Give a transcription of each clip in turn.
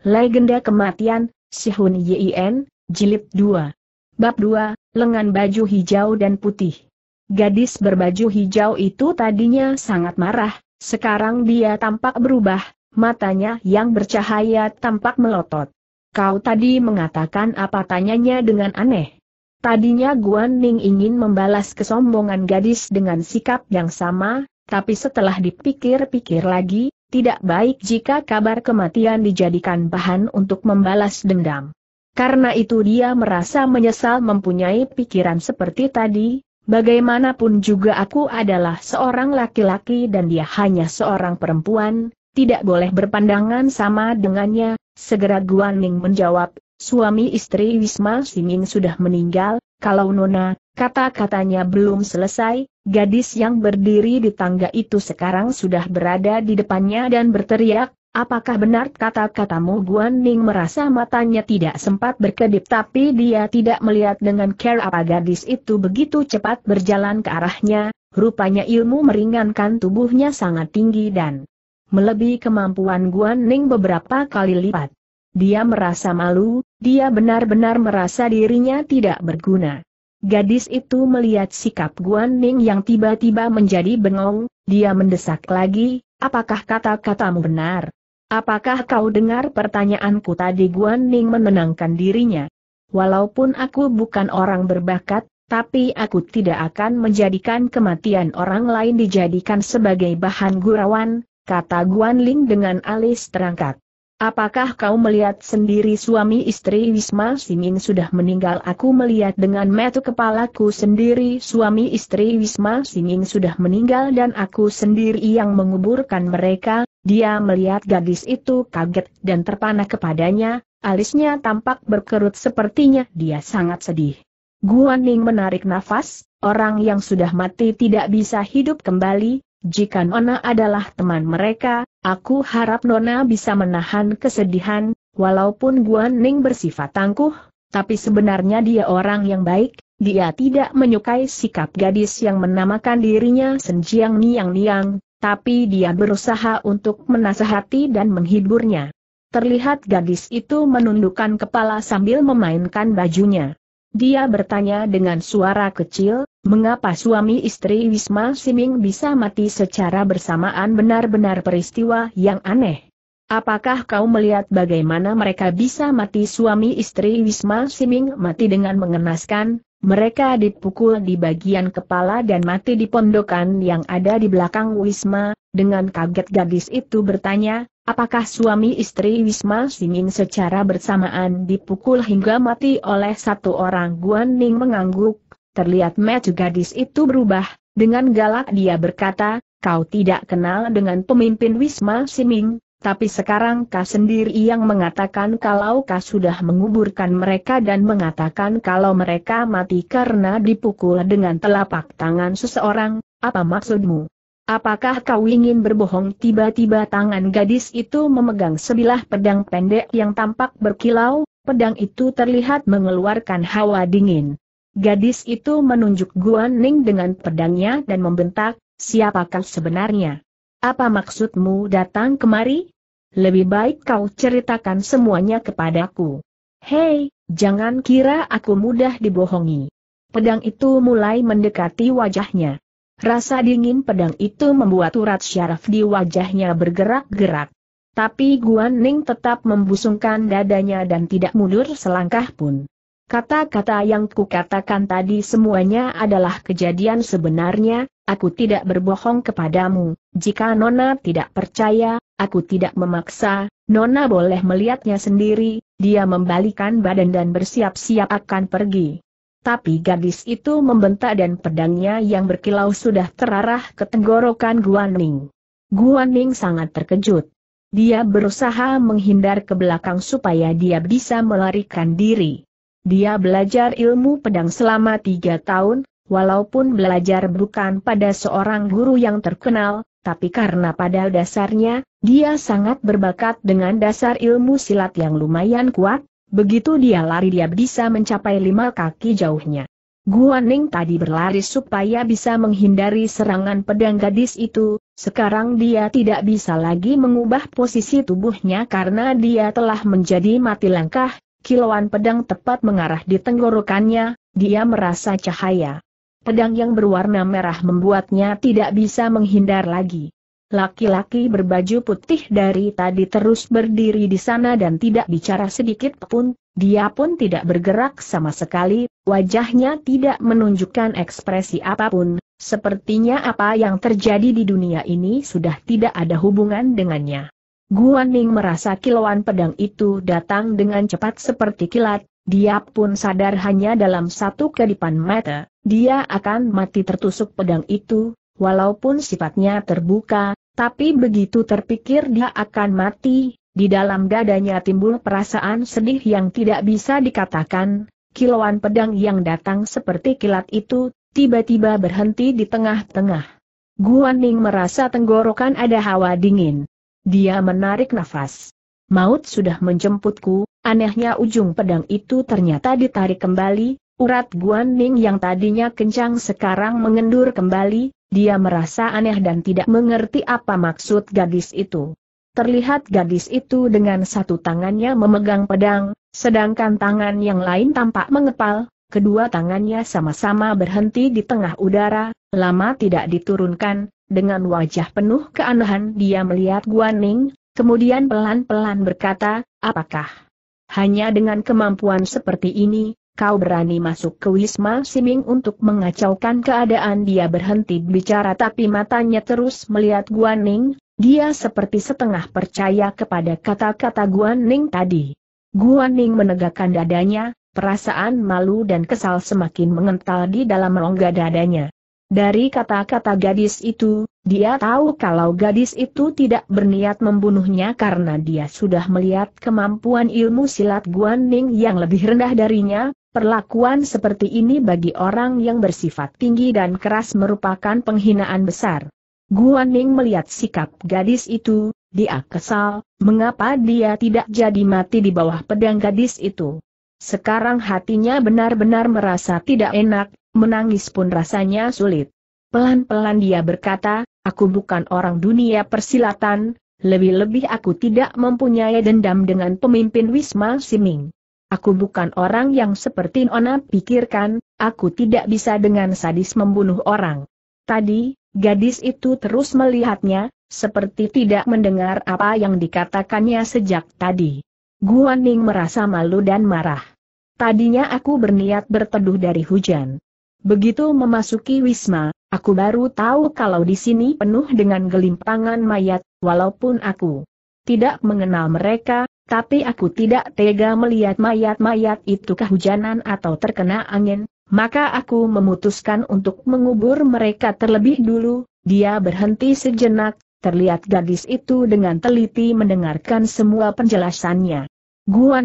Legenda Kematian, Sihun Yien, Jilid 2. Bab 2, Lengan Baju Hijau dan Putih. Gadis berbaju hijau itu tadinya sangat marah, sekarang dia tampak berubah, matanya yang bercahaya tampak melotot. Kau tadi mengatakan apa tanyanya dengan aneh. Tadinya Guan Ning ingin membalas kesombongan gadis dengan sikap yang sama, tapi setelah dipikir-pikir lagi, tidak baik jika kabar kematian dijadikan bahan untuk membalas dendam. Karena itu dia merasa menyesal mempunyai pikiran seperti tadi, bagaimanapun juga aku adalah seorang laki-laki dan dia hanya seorang perempuan, tidak boleh berpandangan sama dengannya, segera Guan Ning menjawab, suami istri Wisma Siming sudah meninggal, kalau Nona, Kata-katanya belum selesai, gadis yang berdiri di tangga itu sekarang sudah berada di depannya dan berteriak, apakah benar kata-katamu Guan Ning merasa matanya tidak sempat berkedip tapi dia tidak melihat dengan care apa gadis itu begitu cepat berjalan ke arahnya, rupanya ilmu meringankan tubuhnya sangat tinggi dan melebihi kemampuan Guan Ning beberapa kali lipat. Dia merasa malu, dia benar-benar merasa dirinya tidak berguna. Gadis itu melihat sikap Guan Ning yang tiba-tiba menjadi bengong, dia mendesak lagi, apakah kata-katamu benar? Apakah kau dengar pertanyaanku tadi Guan Ning menenangkan dirinya? Walaupun aku bukan orang berbakat, tapi aku tidak akan menjadikan kematian orang lain dijadikan sebagai bahan gurauan, kata Guan Ling dengan alis terangkat. Apakah kau melihat sendiri suami istri Wisma Simin sudah meninggal? Aku melihat dengan metu kepalaku sendiri suami istri Wisma Simin sudah meninggal dan aku sendiri yang menguburkan mereka. Dia melihat gadis itu kaget dan terpana kepadanya, alisnya tampak berkerut sepertinya dia sangat sedih. Guaning menarik nafas, orang yang sudah mati tidak bisa hidup kembali, jika Nona adalah teman mereka, Aku harap Nona bisa menahan kesedihan, walaupun Guan Ning bersifat tangguh, tapi sebenarnya dia orang yang baik, dia tidak menyukai sikap gadis yang menamakan dirinya Senjiang Niang Niang, tapi dia berusaha untuk menasehati dan menghiburnya. Terlihat gadis itu menundukkan kepala sambil memainkan bajunya. Dia bertanya dengan suara kecil, mengapa suami istri Wisma Siming bisa mati secara bersamaan benar-benar peristiwa yang aneh. Apakah kau melihat bagaimana mereka bisa mati suami istri Wisma Siming mati dengan mengenaskan, mereka dipukul di bagian kepala dan mati di pondokan yang ada di belakang Wisma, dengan kaget gadis itu bertanya, Apakah suami istri Wisma Singin secara bersamaan dipukul hingga mati oleh satu orang Guan Ning mengangguk, terlihat maju gadis itu berubah, dengan galak dia berkata, kau tidak kenal dengan pemimpin Wisma Siming, tapi sekarang kau sendiri yang mengatakan kalau kau sudah menguburkan mereka dan mengatakan kalau mereka mati karena dipukul dengan telapak tangan seseorang, apa maksudmu? Apakah kau ingin berbohong? Tiba-tiba tangan gadis itu memegang sebilah pedang pendek yang tampak berkilau, pedang itu terlihat mengeluarkan hawa dingin. Gadis itu menunjuk Guan Ning dengan pedangnya dan membentak, siapakah sebenarnya? Apa maksudmu datang kemari? Lebih baik kau ceritakan semuanya kepadaku. Hei, jangan kira aku mudah dibohongi. Pedang itu mulai mendekati wajahnya. Rasa dingin pedang itu membuat urat syaraf di wajahnya bergerak-gerak. Tapi Guan Ning tetap membusungkan dadanya dan tidak mundur selangkah pun. Kata-kata yang kukatakan tadi semuanya adalah kejadian sebenarnya, aku tidak berbohong kepadamu. Jika Nona tidak percaya, aku tidak memaksa, Nona boleh melihatnya sendiri, dia membalikan badan dan bersiap-siap akan pergi tapi gadis itu membentak dan pedangnya yang berkilau sudah terarah ke tenggorokan Guan Ning. Guan Ning sangat terkejut. Dia berusaha menghindar ke belakang supaya dia bisa melarikan diri. Dia belajar ilmu pedang selama tiga tahun, walaupun belajar bukan pada seorang guru yang terkenal, tapi karena pada dasarnya, dia sangat berbakat dengan dasar ilmu silat yang lumayan kuat, Begitu dia lari dia bisa mencapai lima kaki jauhnya. Guaning tadi berlari supaya bisa menghindari serangan pedang gadis itu, sekarang dia tidak bisa lagi mengubah posisi tubuhnya karena dia telah menjadi mati langkah, kilauan pedang tepat mengarah di tenggorokannya, dia merasa cahaya. Pedang yang berwarna merah membuatnya tidak bisa menghindar lagi. Laki-laki berbaju putih dari tadi terus berdiri di sana dan tidak bicara sedikit pun, dia pun tidak bergerak sama sekali, wajahnya tidak menunjukkan ekspresi apapun, sepertinya apa yang terjadi di dunia ini sudah tidak ada hubungan dengannya. Guan Ning merasa kilauan pedang itu datang dengan cepat seperti kilat, dia pun sadar hanya dalam satu kedipan mata, dia akan mati tertusuk pedang itu, walaupun sifatnya terbuka, tapi begitu terpikir dia akan mati, di dalam dadanya timbul perasaan sedih yang tidak bisa dikatakan, kilauan pedang yang datang seperti kilat itu, tiba-tiba berhenti di tengah-tengah. Guan Ning merasa tenggorokan ada hawa dingin. Dia menarik nafas. Maut sudah menjemputku, anehnya ujung pedang itu ternyata ditarik kembali, urat Guan Ning yang tadinya kencang sekarang mengendur kembali, dia merasa aneh dan tidak mengerti apa maksud gadis itu. Terlihat gadis itu dengan satu tangannya memegang pedang, sedangkan tangan yang lain tampak mengepal, kedua tangannya sama-sama berhenti di tengah udara, lama tidak diturunkan, dengan wajah penuh keanehan dia melihat Guaning, kemudian pelan-pelan berkata, apakah hanya dengan kemampuan seperti ini, kau berani masuk ke Wisma Siming untuk mengacaukan keadaan dia berhenti bicara tapi matanya terus melihat Guan Ning. dia seperti setengah percaya kepada kata-kata Guan Ning tadi. Guan Ning menegakkan dadanya, perasaan malu dan kesal semakin mengental di dalam rongga dadanya. Dari kata-kata gadis itu, dia tahu kalau gadis itu tidak berniat membunuhnya karena dia sudah melihat kemampuan ilmu silat Guan Ning yang lebih rendah darinya, Perlakuan seperti ini bagi orang yang bersifat tinggi dan keras merupakan penghinaan besar. Guan Ning melihat sikap gadis itu, dia kesal, mengapa dia tidak jadi mati di bawah pedang gadis itu. Sekarang hatinya benar-benar merasa tidak enak, menangis pun rasanya sulit. Pelan-pelan dia berkata, aku bukan orang dunia persilatan, lebih-lebih aku tidak mempunyai dendam dengan pemimpin Wisma Siming. Aku bukan orang yang seperti Nona pikirkan, aku tidak bisa dengan sadis membunuh orang. Tadi, gadis itu terus melihatnya, seperti tidak mendengar apa yang dikatakannya sejak tadi. Guan Ning merasa malu dan marah. Tadinya aku berniat berteduh dari hujan. Begitu memasuki Wisma, aku baru tahu kalau di sini penuh dengan gelimpangan mayat, walaupun aku tidak mengenal mereka, tapi aku tidak tega melihat mayat-mayat itu kehujanan atau terkena angin, maka aku memutuskan untuk mengubur mereka terlebih dulu. Dia berhenti sejenak, terlihat gadis itu dengan teliti mendengarkan semua penjelasannya.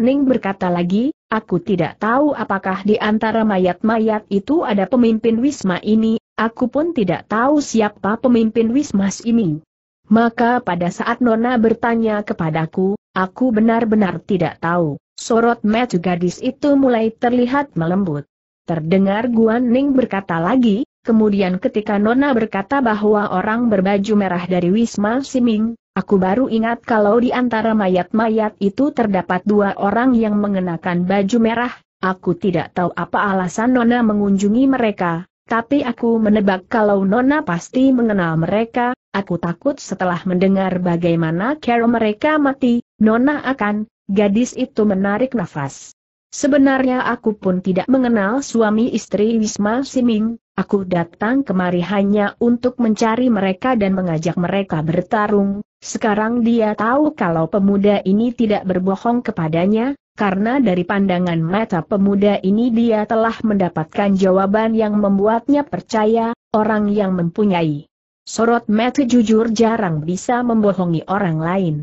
Ning berkata lagi, aku tidak tahu apakah di antara mayat-mayat itu ada pemimpin Wisma ini, aku pun tidak tahu siapa pemimpin Wisma ini. Maka pada saat Nona bertanya kepadaku, aku benar-benar tidak tahu. Sorot mata gadis itu mulai terlihat melembut. Terdengar Guan Ning berkata lagi, kemudian ketika Nona berkata bahwa orang berbaju merah dari Wisma Siming, aku baru ingat kalau di antara mayat-mayat itu terdapat dua orang yang mengenakan baju merah, aku tidak tahu apa alasan Nona mengunjungi mereka, tapi aku menebak kalau Nona pasti mengenal mereka, aku takut setelah mendengar bagaimana cara mereka mati, Nona akan, gadis itu menarik nafas. Sebenarnya aku pun tidak mengenal suami istri Wisma Siming, aku datang kemari hanya untuk mencari mereka dan mengajak mereka bertarung, sekarang dia tahu kalau pemuda ini tidak berbohong kepadanya, karena dari pandangan mata pemuda ini dia telah mendapatkan jawaban yang membuatnya percaya, orang yang mempunyai sorot mata jujur jarang bisa membohongi orang lain.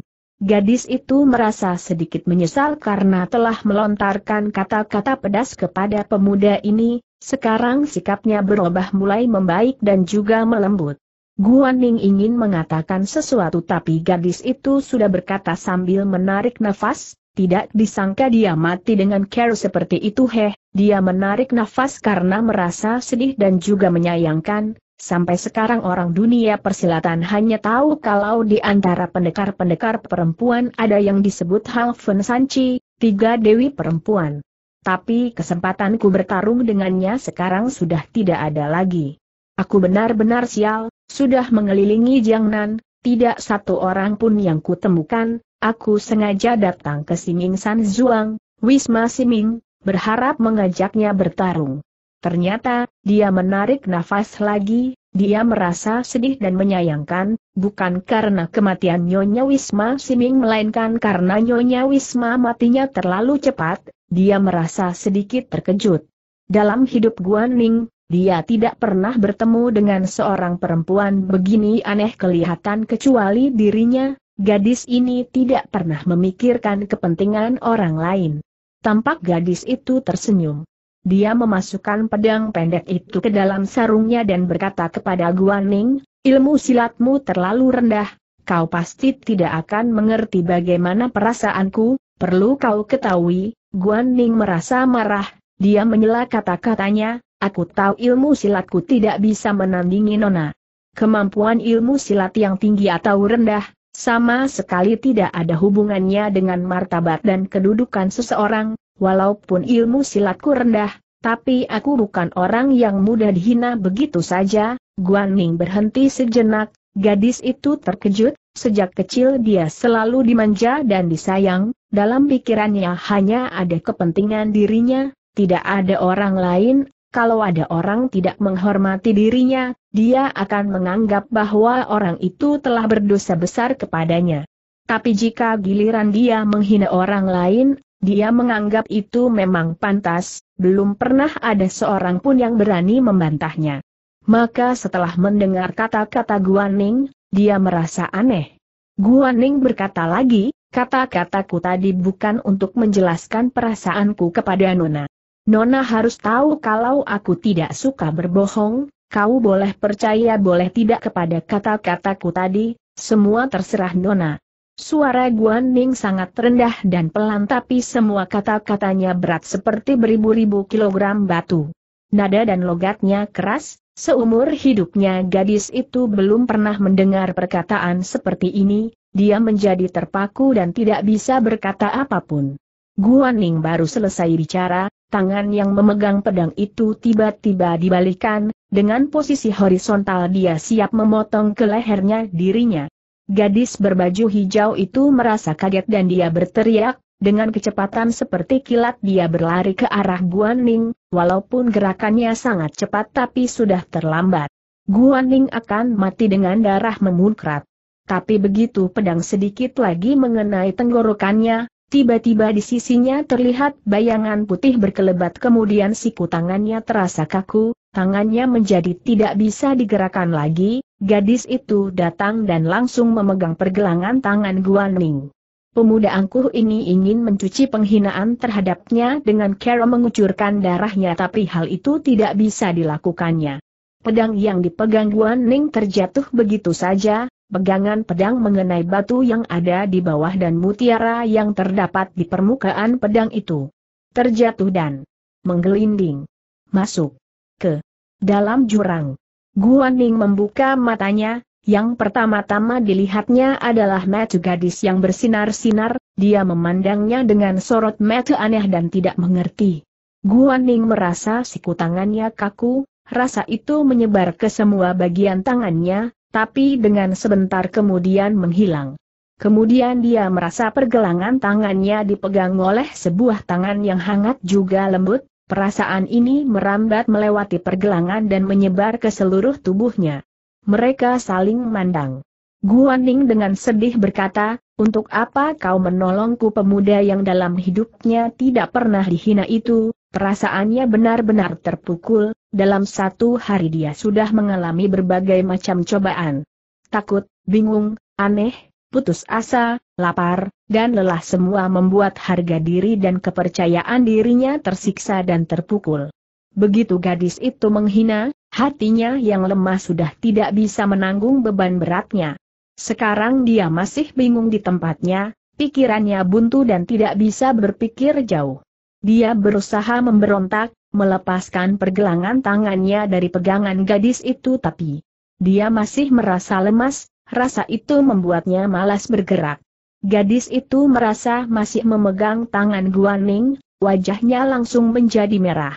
Gadis itu merasa sedikit menyesal karena telah melontarkan kata-kata pedas kepada pemuda ini, sekarang sikapnya berubah mulai membaik dan juga melembut. Guan Ning ingin mengatakan sesuatu tapi gadis itu sudah berkata sambil menarik nafas, tidak disangka dia mati dengan care seperti itu heh, dia menarik nafas karena merasa sedih dan juga menyayangkan, sampai sekarang orang dunia persilatan hanya tahu kalau di antara pendekar-pendekar perempuan ada yang disebut Halfen Sanchi, tiga dewi perempuan. Tapi kesempatanku bertarung dengannya sekarang sudah tidak ada lagi. Aku benar-benar sial, sudah mengelilingi Jiangnan, tidak satu orang pun yang kutemukan, Aku sengaja datang ke Siming San Zhuang, Wisma Siming, berharap mengajaknya bertarung. Ternyata, dia menarik nafas lagi, dia merasa sedih dan menyayangkan, bukan karena kematian Nyonya Wisma Siming melainkan karena Nyonya Wisma matinya terlalu cepat, dia merasa sedikit terkejut. Dalam hidup Guan Ning, dia tidak pernah bertemu dengan seorang perempuan begini aneh kelihatan kecuali dirinya, Gadis ini tidak pernah memikirkan kepentingan orang lain. Tampak gadis itu tersenyum. Dia memasukkan pedang pendek itu ke dalam sarungnya dan berkata kepada Guan Ning, ilmu silatmu terlalu rendah, kau pasti tidak akan mengerti bagaimana perasaanku, perlu kau ketahui, Guan Ning merasa marah, dia menyela kata-katanya, aku tahu ilmu silatku tidak bisa menandingi Nona. Kemampuan ilmu silat yang tinggi atau rendah, sama sekali tidak ada hubungannya dengan martabat dan kedudukan seseorang, walaupun ilmu silatku rendah, tapi aku bukan orang yang mudah dihina begitu saja, Guan Ning berhenti sejenak, gadis itu terkejut, sejak kecil dia selalu dimanja dan disayang, dalam pikirannya hanya ada kepentingan dirinya, tidak ada orang lain, kalau ada orang tidak menghormati dirinya, dia akan menganggap bahwa orang itu telah berdosa besar kepadanya. Tapi jika giliran dia menghina orang lain, dia menganggap itu memang pantas, belum pernah ada seorang pun yang berani membantahnya. Maka setelah mendengar kata-kata Guaning, dia merasa aneh. Guaning berkata lagi, kata-kataku tadi bukan untuk menjelaskan perasaanku kepada Nona. Nona harus tahu kalau aku tidak suka berbohong, kau boleh percaya boleh tidak kepada kata-kataku tadi, semua terserah Nona. Suara Guan Ning sangat rendah dan pelan tapi semua kata-katanya berat seperti beribu-ribu kilogram batu. Nada dan logatnya keras, seumur hidupnya gadis itu belum pernah mendengar perkataan seperti ini, dia menjadi terpaku dan tidak bisa berkata apapun. Guan Ning baru selesai bicara, tangan yang memegang pedang itu tiba-tiba dibalikan, dengan posisi horizontal dia siap memotong ke lehernya dirinya. Gadis berbaju hijau itu merasa kaget dan dia berteriak, dengan kecepatan seperti kilat dia berlari ke arah Guan Ning, walaupun gerakannya sangat cepat tapi sudah terlambat. Guan Ning akan mati dengan darah memungkrat. Tapi begitu pedang sedikit lagi mengenai tenggorokannya, Tiba-tiba di sisinya terlihat bayangan putih berkelebat kemudian siku tangannya terasa kaku, tangannya menjadi tidak bisa digerakkan lagi, gadis itu datang dan langsung memegang pergelangan tangan Guan Ning. Pemuda angkuh ini ingin mencuci penghinaan terhadapnya dengan cara mengucurkan darahnya tapi hal itu tidak bisa dilakukannya. Pedang yang dipegang Guan Ning terjatuh begitu saja, pegangan pedang mengenai batu yang ada di bawah dan mutiara yang terdapat di permukaan pedang itu. Terjatuh dan menggelinding. Masuk ke dalam jurang. Guan Ning membuka matanya, yang pertama-tama dilihatnya adalah mata gadis yang bersinar-sinar, dia memandangnya dengan sorot mata aneh dan tidak mengerti. Guan Ning merasa siku tangannya kaku, Rasa itu menyebar ke semua bagian tangannya, tapi dengan sebentar kemudian menghilang. Kemudian dia merasa pergelangan tangannya dipegang oleh sebuah tangan yang hangat juga lembut, perasaan ini merambat melewati pergelangan dan menyebar ke seluruh tubuhnya. Mereka saling memandang. mandang. Guaning dengan sedih berkata, untuk apa kau menolongku pemuda yang dalam hidupnya tidak pernah dihina itu, Perasaannya benar-benar terpukul, dalam satu hari dia sudah mengalami berbagai macam cobaan. Takut, bingung, aneh, putus asa, lapar, dan lelah semua membuat harga diri dan kepercayaan dirinya tersiksa dan terpukul. Begitu gadis itu menghina, hatinya yang lemah sudah tidak bisa menanggung beban beratnya. Sekarang dia masih bingung di tempatnya, pikirannya buntu dan tidak bisa berpikir jauh. Dia berusaha memberontak, melepaskan pergelangan tangannya dari pegangan gadis itu tapi dia masih merasa lemas, rasa itu membuatnya malas bergerak. Gadis itu merasa masih memegang tangan Guan Ning, wajahnya langsung menjadi merah.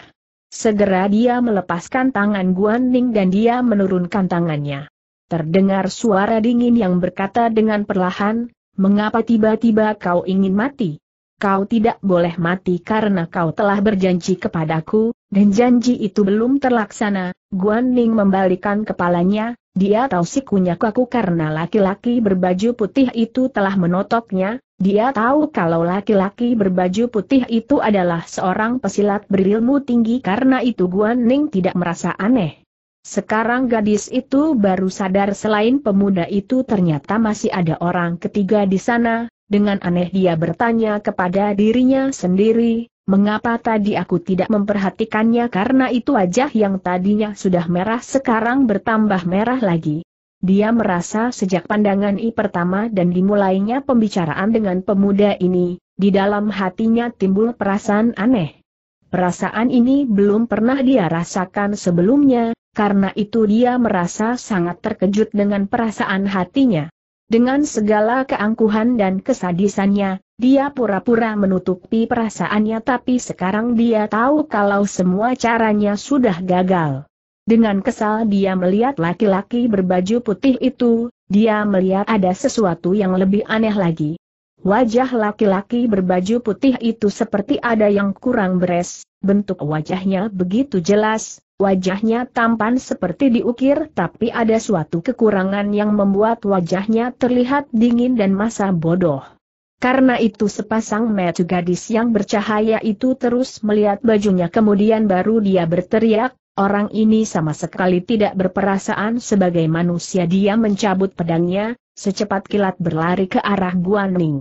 Segera dia melepaskan tangan Guan Ning dan dia menurunkan tangannya. Terdengar suara dingin yang berkata dengan perlahan, mengapa tiba-tiba kau ingin mati? kau tidak boleh mati karena kau telah berjanji kepadaku, dan janji itu belum terlaksana. Guan Ning membalikan kepalanya, dia tahu sikunya kaku karena laki-laki berbaju putih itu telah menotoknya. dia tahu kalau laki-laki berbaju putih itu adalah seorang pesilat berilmu tinggi karena itu Guan Ning tidak merasa aneh. Sekarang gadis itu baru sadar selain pemuda itu ternyata masih ada orang ketiga di sana, dengan aneh dia bertanya kepada dirinya sendiri, mengapa tadi aku tidak memperhatikannya karena itu wajah yang tadinya sudah merah sekarang bertambah merah lagi. Dia merasa sejak pandangan I pertama dan dimulainya pembicaraan dengan pemuda ini, di dalam hatinya timbul perasaan aneh. Perasaan ini belum pernah dia rasakan sebelumnya, karena itu dia merasa sangat terkejut dengan perasaan hatinya. Dengan segala keangkuhan dan kesadisannya, dia pura-pura menutupi perasaannya tapi sekarang dia tahu kalau semua caranya sudah gagal. Dengan kesal dia melihat laki-laki berbaju putih itu, dia melihat ada sesuatu yang lebih aneh lagi. Wajah laki-laki berbaju putih itu seperti ada yang kurang beres, bentuk wajahnya begitu jelas, Wajahnya tampan seperti diukir tapi ada suatu kekurangan yang membuat wajahnya terlihat dingin dan masa bodoh. Karena itu sepasang mata gadis yang bercahaya itu terus melihat bajunya kemudian baru dia berteriak, orang ini sama sekali tidak berperasaan sebagai manusia dia mencabut pedangnya, secepat kilat berlari ke arah Guan Ning.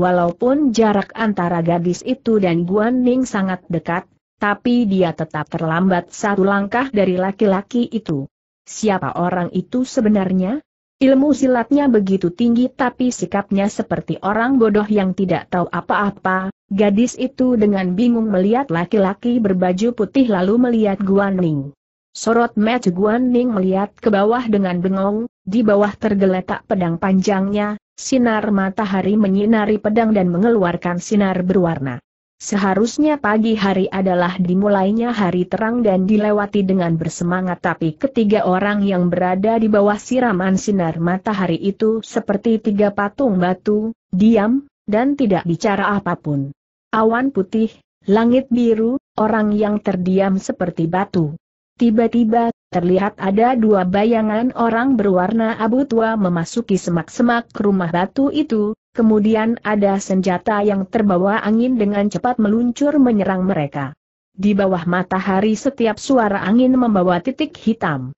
Walaupun jarak antara gadis itu dan Guan Ning sangat dekat, tapi dia tetap terlambat satu langkah dari laki-laki itu. Siapa orang itu sebenarnya? Ilmu silatnya begitu tinggi tapi sikapnya seperti orang bodoh yang tidak tahu apa-apa. Gadis itu dengan bingung melihat laki-laki berbaju putih lalu melihat Guan Ning. Sorot mata Guan Ning melihat ke bawah dengan bengong, di bawah tergeletak pedang panjangnya, sinar matahari menyinari pedang dan mengeluarkan sinar berwarna. Seharusnya pagi hari adalah dimulainya hari terang dan dilewati dengan bersemangat tapi ketiga orang yang berada di bawah siraman sinar matahari itu seperti tiga patung batu, diam, dan tidak bicara apapun. Awan putih, langit biru, orang yang terdiam seperti batu. Tiba-tiba terlihat ada dua bayangan orang berwarna abu tua memasuki semak-semak rumah batu itu, kemudian ada senjata yang terbawa angin dengan cepat meluncur menyerang mereka. Di bawah matahari setiap suara angin membawa titik hitam.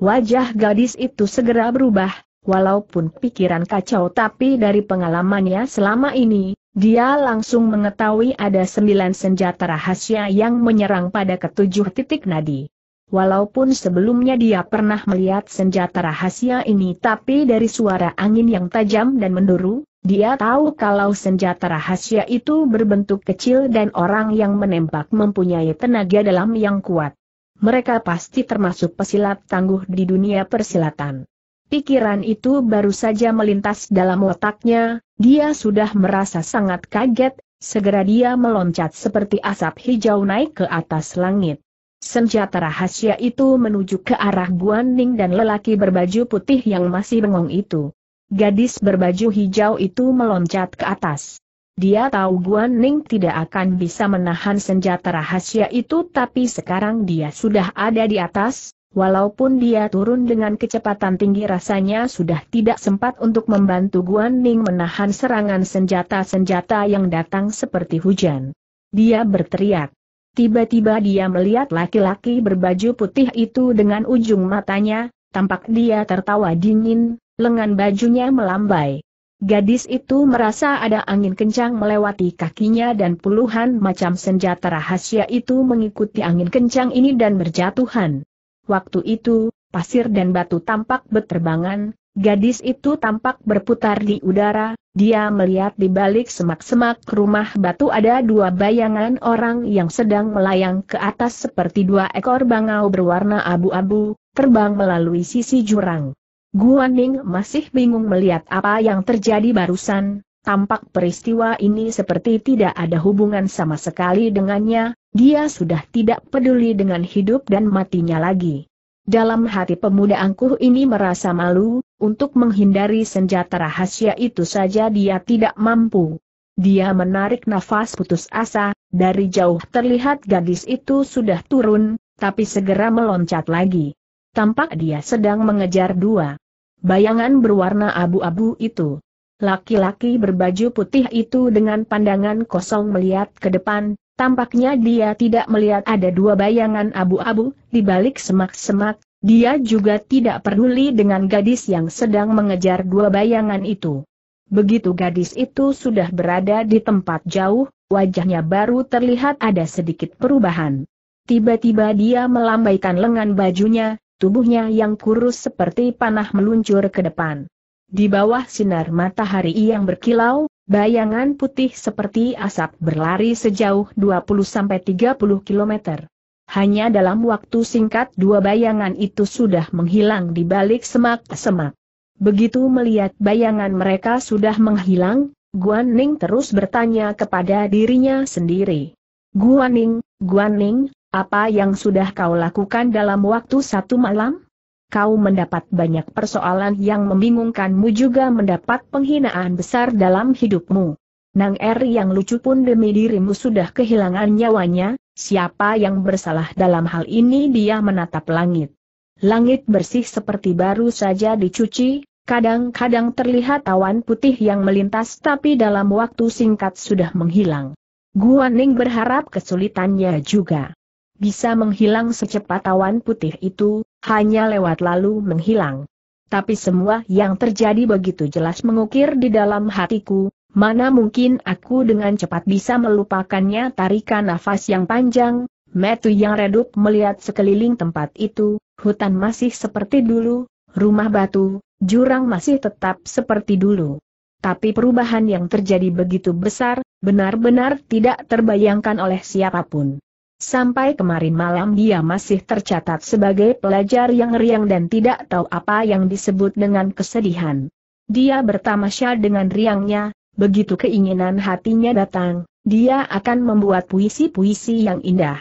Wajah gadis itu segera berubah, walaupun pikiran kacau tapi dari pengalamannya selama ini, dia langsung mengetahui ada sembilan senjata rahasia yang menyerang pada ketujuh titik nadi. Walaupun sebelumnya dia pernah melihat senjata rahasia ini tapi dari suara angin yang tajam dan menduru, dia tahu kalau senjata rahasia itu berbentuk kecil dan orang yang menembak mempunyai tenaga dalam yang kuat. Mereka pasti termasuk pesilat tangguh di dunia persilatan. Pikiran itu baru saja melintas dalam otaknya, dia sudah merasa sangat kaget, segera dia meloncat seperti asap hijau naik ke atas langit. Senjata rahasia itu menuju ke arah Guan Ning dan lelaki berbaju putih yang masih bengong itu. Gadis berbaju hijau itu meloncat ke atas. Dia tahu Guan Ning tidak akan bisa menahan senjata rahasia itu tapi sekarang dia sudah ada di atas, walaupun dia turun dengan kecepatan tinggi rasanya sudah tidak sempat untuk membantu Guan Ning menahan serangan senjata-senjata yang datang seperti hujan. Dia berteriak. Tiba-tiba dia melihat laki-laki berbaju putih itu dengan ujung matanya, tampak dia tertawa dingin, lengan bajunya melambai. Gadis itu merasa ada angin kencang melewati kakinya dan puluhan macam senjata rahasia itu mengikuti angin kencang ini dan berjatuhan. Waktu itu, pasir dan batu tampak berterbangan. Gadis itu tampak berputar di udara, dia melihat di balik semak-semak rumah batu ada dua bayangan orang yang sedang melayang ke atas seperti dua ekor bangau berwarna abu-abu, terbang melalui sisi jurang. Guaning masih bingung melihat apa yang terjadi barusan, tampak peristiwa ini seperti tidak ada hubungan sama sekali dengannya, dia sudah tidak peduli dengan hidup dan matinya lagi. Dalam hati pemuda angkuh ini merasa malu, untuk menghindari senjata rahasia itu saja dia tidak mampu. Dia menarik nafas putus asa, dari jauh terlihat gadis itu sudah turun, tapi segera meloncat lagi. Tampak dia sedang mengejar dua bayangan berwarna abu-abu itu. Laki-laki berbaju putih itu dengan pandangan kosong melihat ke depan, tampaknya dia tidak melihat ada dua bayangan abu-abu di balik semak-semak, dia juga tidak peduli dengan gadis yang sedang mengejar dua bayangan itu. Begitu gadis itu sudah berada di tempat jauh, wajahnya baru terlihat ada sedikit perubahan. Tiba-tiba dia melambaikan lengan bajunya, tubuhnya yang kurus seperti panah meluncur ke depan. Di bawah sinar matahari yang berkilau, bayangan putih seperti asap berlari sejauh 20-30 km. Hanya dalam waktu singkat dua bayangan itu sudah menghilang di balik semak-semak. Begitu melihat bayangan mereka sudah menghilang, Guan Ning terus bertanya kepada dirinya sendiri. Guan Ning, Guan Ning, apa yang sudah kau lakukan dalam waktu satu malam? Kau mendapat banyak persoalan yang membingungkanmu juga mendapat penghinaan besar dalam hidupmu. Nang Er yang lucu pun demi dirimu sudah kehilangan nyawanya, Siapa yang bersalah dalam hal ini dia menatap langit. Langit bersih seperti baru saja dicuci, kadang-kadang terlihat awan putih yang melintas tapi dalam waktu singkat sudah menghilang. Guaning berharap kesulitannya juga bisa menghilang secepat awan putih itu, hanya lewat lalu menghilang. Tapi semua yang terjadi begitu jelas mengukir di dalam hatiku, Mana mungkin aku dengan cepat bisa melupakannya tarikan nafas yang panjang, metu yang redup melihat sekeliling tempat itu, hutan masih seperti dulu, rumah batu, jurang masih tetap seperti dulu. Tapi perubahan yang terjadi begitu besar, benar-benar tidak terbayangkan oleh siapapun. Sampai kemarin malam dia masih tercatat sebagai pelajar yang riang dan tidak tahu apa yang disebut dengan kesedihan. Dia bertamasya dengan riangnya, begitu keinginan hatinya datang, dia akan membuat puisi-puisi yang indah.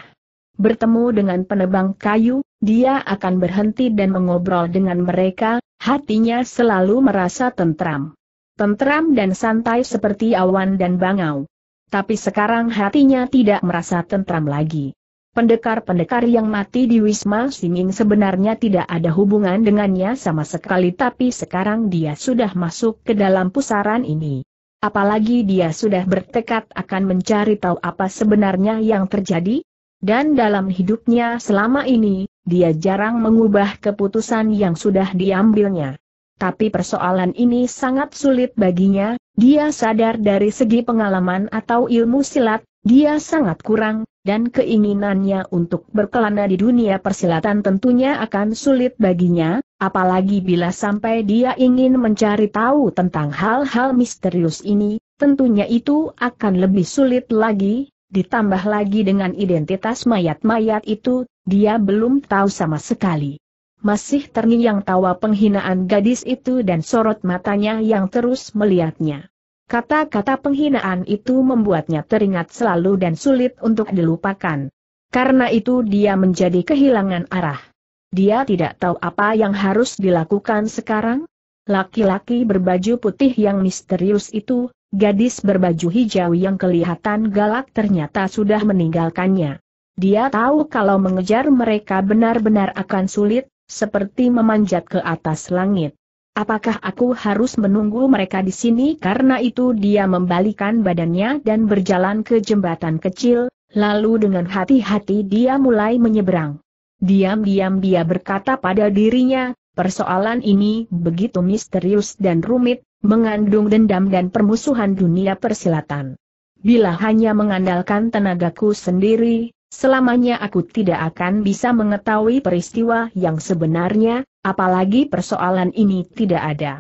Bertemu dengan penebang kayu, dia akan berhenti dan mengobrol dengan mereka, hatinya selalu merasa tentram. Tentram dan santai seperti awan dan bangau. Tapi sekarang hatinya tidak merasa tentram lagi. Pendekar-pendekar yang mati di Wisma Singing sebenarnya tidak ada hubungan dengannya sama sekali tapi sekarang dia sudah masuk ke dalam pusaran ini apalagi dia sudah bertekad akan mencari tahu apa sebenarnya yang terjadi. Dan dalam hidupnya selama ini, dia jarang mengubah keputusan yang sudah diambilnya. Tapi persoalan ini sangat sulit baginya, dia sadar dari segi pengalaman atau ilmu silat, dia sangat kurang, dan keinginannya untuk berkelana di dunia persilatan tentunya akan sulit baginya, apalagi bila sampai dia ingin mencari tahu tentang hal-hal misterius ini, tentunya itu akan lebih sulit lagi, ditambah lagi dengan identitas mayat-mayat itu, dia belum tahu sama sekali. Masih terngiang tawa penghinaan gadis itu dan sorot matanya yang terus melihatnya. Kata-kata penghinaan itu membuatnya teringat selalu dan sulit untuk dilupakan. Karena itu dia menjadi kehilangan arah. Dia tidak tahu apa yang harus dilakukan sekarang. Laki-laki berbaju putih yang misterius itu, gadis berbaju hijau yang kelihatan galak ternyata sudah meninggalkannya. Dia tahu kalau mengejar mereka benar-benar akan sulit, seperti memanjat ke atas langit. Apakah aku harus menunggu mereka di sini? Karena itu dia membalikan badannya dan berjalan ke jembatan kecil, lalu dengan hati-hati dia mulai menyeberang. Diam-diam dia berkata pada dirinya, persoalan ini begitu misterius dan rumit, mengandung dendam dan permusuhan dunia persilatan. Bila hanya mengandalkan tenagaku sendiri, Selamanya aku tidak akan bisa mengetahui peristiwa yang sebenarnya, apalagi persoalan ini tidak ada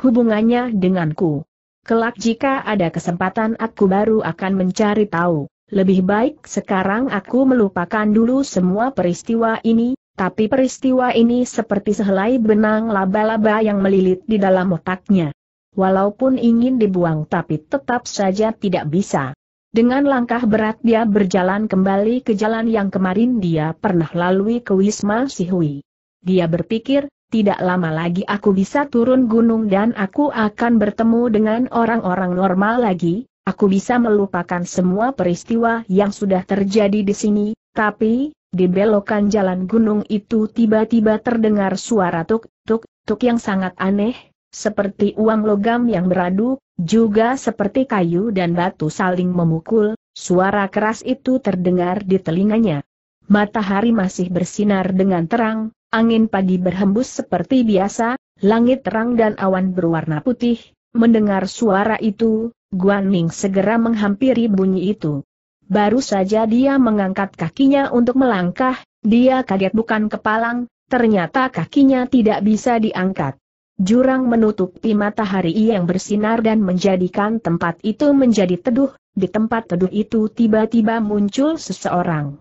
hubungannya denganku. Kelak jika ada kesempatan aku baru akan mencari tahu. Lebih baik sekarang aku melupakan dulu semua peristiwa ini, tapi peristiwa ini seperti sehelai benang laba-laba yang melilit di dalam otaknya. Walaupun ingin dibuang tapi tetap saja tidak bisa. Dengan langkah berat dia berjalan kembali ke jalan yang kemarin dia pernah lalui ke Wisma Sihui. Dia berpikir, tidak lama lagi aku bisa turun gunung dan aku akan bertemu dengan orang-orang normal lagi, aku bisa melupakan semua peristiwa yang sudah terjadi di sini, tapi, di belokan jalan gunung itu tiba-tiba terdengar suara tuk-tuk-tuk yang sangat aneh, seperti uang logam yang beradu, juga seperti kayu dan batu saling memukul, suara keras itu terdengar di telinganya. Matahari masih bersinar dengan terang, angin pagi berhembus seperti biasa, langit terang dan awan berwarna putih. Mendengar suara itu, Guan Ning segera menghampiri bunyi itu. Baru saja dia mengangkat kakinya untuk melangkah, dia kaget bukan kepalang, ternyata kakinya tidak bisa diangkat. Jurang menutupi matahari yang bersinar dan menjadikan tempat itu menjadi teduh, di tempat teduh itu tiba-tiba muncul seseorang.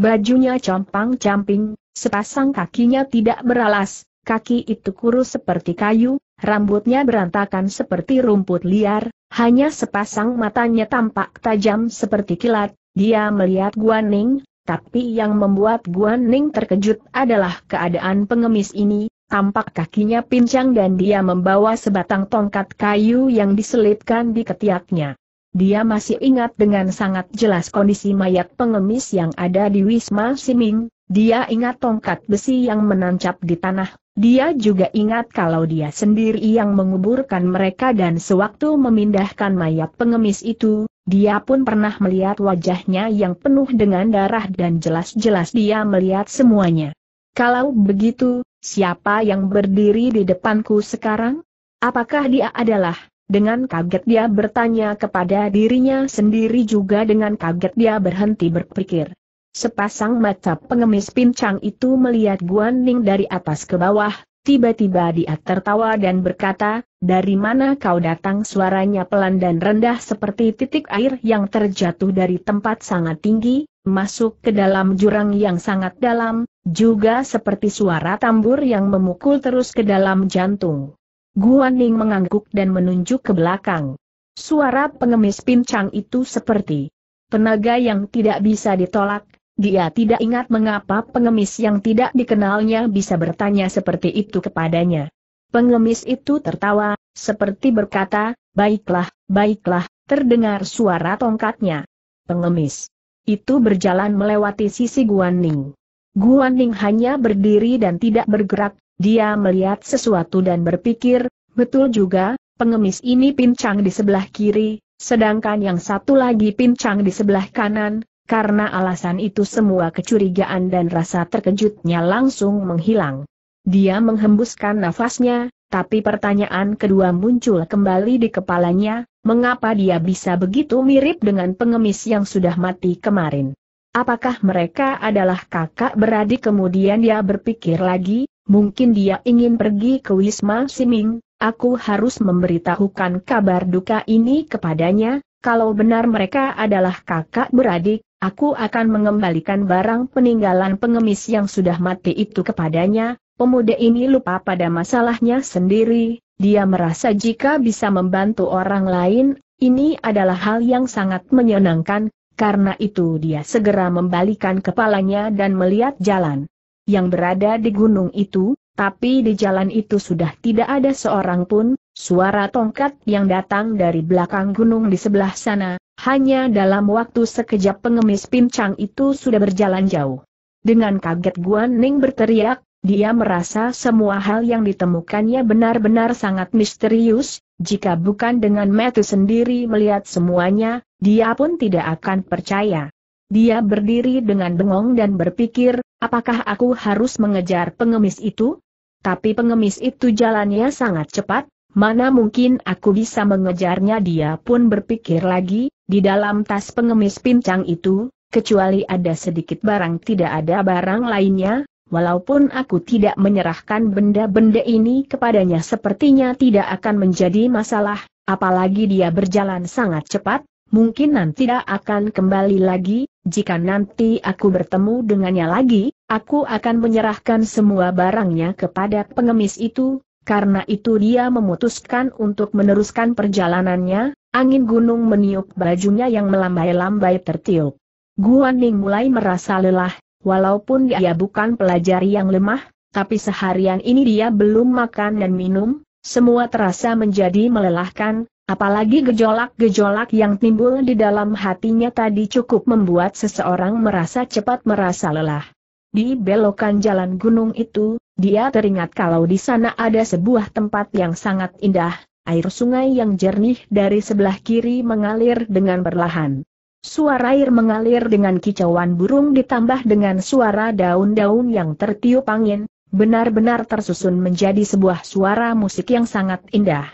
Bajunya compang-camping, sepasang kakinya tidak beralas, kaki itu kurus seperti kayu, rambutnya berantakan seperti rumput liar, hanya sepasang matanya tampak tajam seperti kilat, dia melihat Guan Ning, tapi yang membuat Guan Ning terkejut adalah keadaan pengemis ini, Tampak kakinya pincang dan dia membawa sebatang tongkat kayu yang diselipkan di ketiaknya. Dia masih ingat dengan sangat jelas kondisi mayat pengemis yang ada di Wisma Siming, dia ingat tongkat besi yang menancap di tanah, dia juga ingat kalau dia sendiri yang menguburkan mereka dan sewaktu memindahkan mayat pengemis itu, dia pun pernah melihat wajahnya yang penuh dengan darah dan jelas-jelas dia melihat semuanya. Kalau begitu, Siapa yang berdiri di depanku sekarang? Apakah dia adalah? Dengan kaget dia bertanya kepada dirinya sendiri juga dengan kaget dia berhenti berpikir. Sepasang mata pengemis pincang itu melihat Guan Ning dari atas ke bawah, tiba-tiba dia tertawa dan berkata, dari mana kau datang suaranya pelan dan rendah seperti titik air yang terjatuh dari tempat sangat tinggi, masuk ke dalam jurang yang sangat dalam, juga seperti suara tambur yang memukul terus ke dalam jantung. Guan Ning mengangguk dan menunjuk ke belakang. Suara pengemis pincang itu seperti tenaga yang tidak bisa ditolak, dia tidak ingat mengapa pengemis yang tidak dikenalnya bisa bertanya seperti itu kepadanya. Pengemis itu tertawa, seperti berkata, baiklah, baiklah, terdengar suara tongkatnya. Pengemis. Itu berjalan melewati sisi Guaning. Guaning hanya berdiri dan tidak bergerak, dia melihat sesuatu dan berpikir, betul juga, pengemis ini pincang di sebelah kiri, sedangkan yang satu lagi pincang di sebelah kanan, karena alasan itu semua kecurigaan dan rasa terkejutnya langsung menghilang. Dia menghembuskan nafasnya, tapi pertanyaan kedua muncul kembali di kepalanya, mengapa dia bisa begitu mirip dengan pengemis yang sudah mati kemarin. Apakah mereka adalah kakak beradik kemudian dia berpikir lagi, mungkin dia ingin pergi ke Wisma Siming, aku harus memberitahukan kabar duka ini kepadanya, kalau benar mereka adalah kakak beradik, aku akan mengembalikan barang peninggalan pengemis yang sudah mati itu kepadanya, pemuda ini lupa pada masalahnya sendiri, dia merasa jika bisa membantu orang lain, ini adalah hal yang sangat menyenangkan, karena itu dia segera membalikan kepalanya dan melihat jalan yang berada di gunung itu, tapi di jalan itu sudah tidak ada seorang pun, suara tongkat yang datang dari belakang gunung di sebelah sana, hanya dalam waktu sekejap pengemis pincang itu sudah berjalan jauh. Dengan kaget Guan Ning berteriak, dia merasa semua hal yang ditemukannya benar-benar sangat misterius, jika bukan dengan Matthew sendiri melihat semuanya, dia pun tidak akan percaya. Dia berdiri dengan bengong dan berpikir, apakah aku harus mengejar pengemis itu? Tapi pengemis itu jalannya sangat cepat, mana mungkin aku bisa mengejarnya dia pun berpikir lagi, di dalam tas pengemis pincang itu, kecuali ada sedikit barang tidak ada barang lainnya, Walaupun aku tidak menyerahkan benda-benda ini kepadanya sepertinya tidak akan menjadi masalah, apalagi dia berjalan sangat cepat, mungkin nanti tidak akan kembali lagi, jika nanti aku bertemu dengannya lagi, aku akan menyerahkan semua barangnya kepada pengemis itu, karena itu dia memutuskan untuk meneruskan perjalanannya, angin gunung meniup bajunya yang melambai-lambai tertiup. Guan Ning mulai merasa lelah, Walaupun dia ya bukan pelajar yang lemah, tapi seharian ini dia belum makan dan minum, semua terasa menjadi melelahkan, Apalagi gejolak-gejolak yang timbul di dalam hatinya tadi cukup membuat seseorang merasa cepat merasa lelah. Di belokan jalan gunung itu, dia teringat kalau di sana ada sebuah tempat yang sangat indah, air sungai yang jernih dari sebelah kiri mengalir dengan perlahan. Suara air mengalir dengan kicauan burung ditambah dengan suara daun-daun yang tertiup angin, benar-benar tersusun menjadi sebuah suara musik yang sangat indah.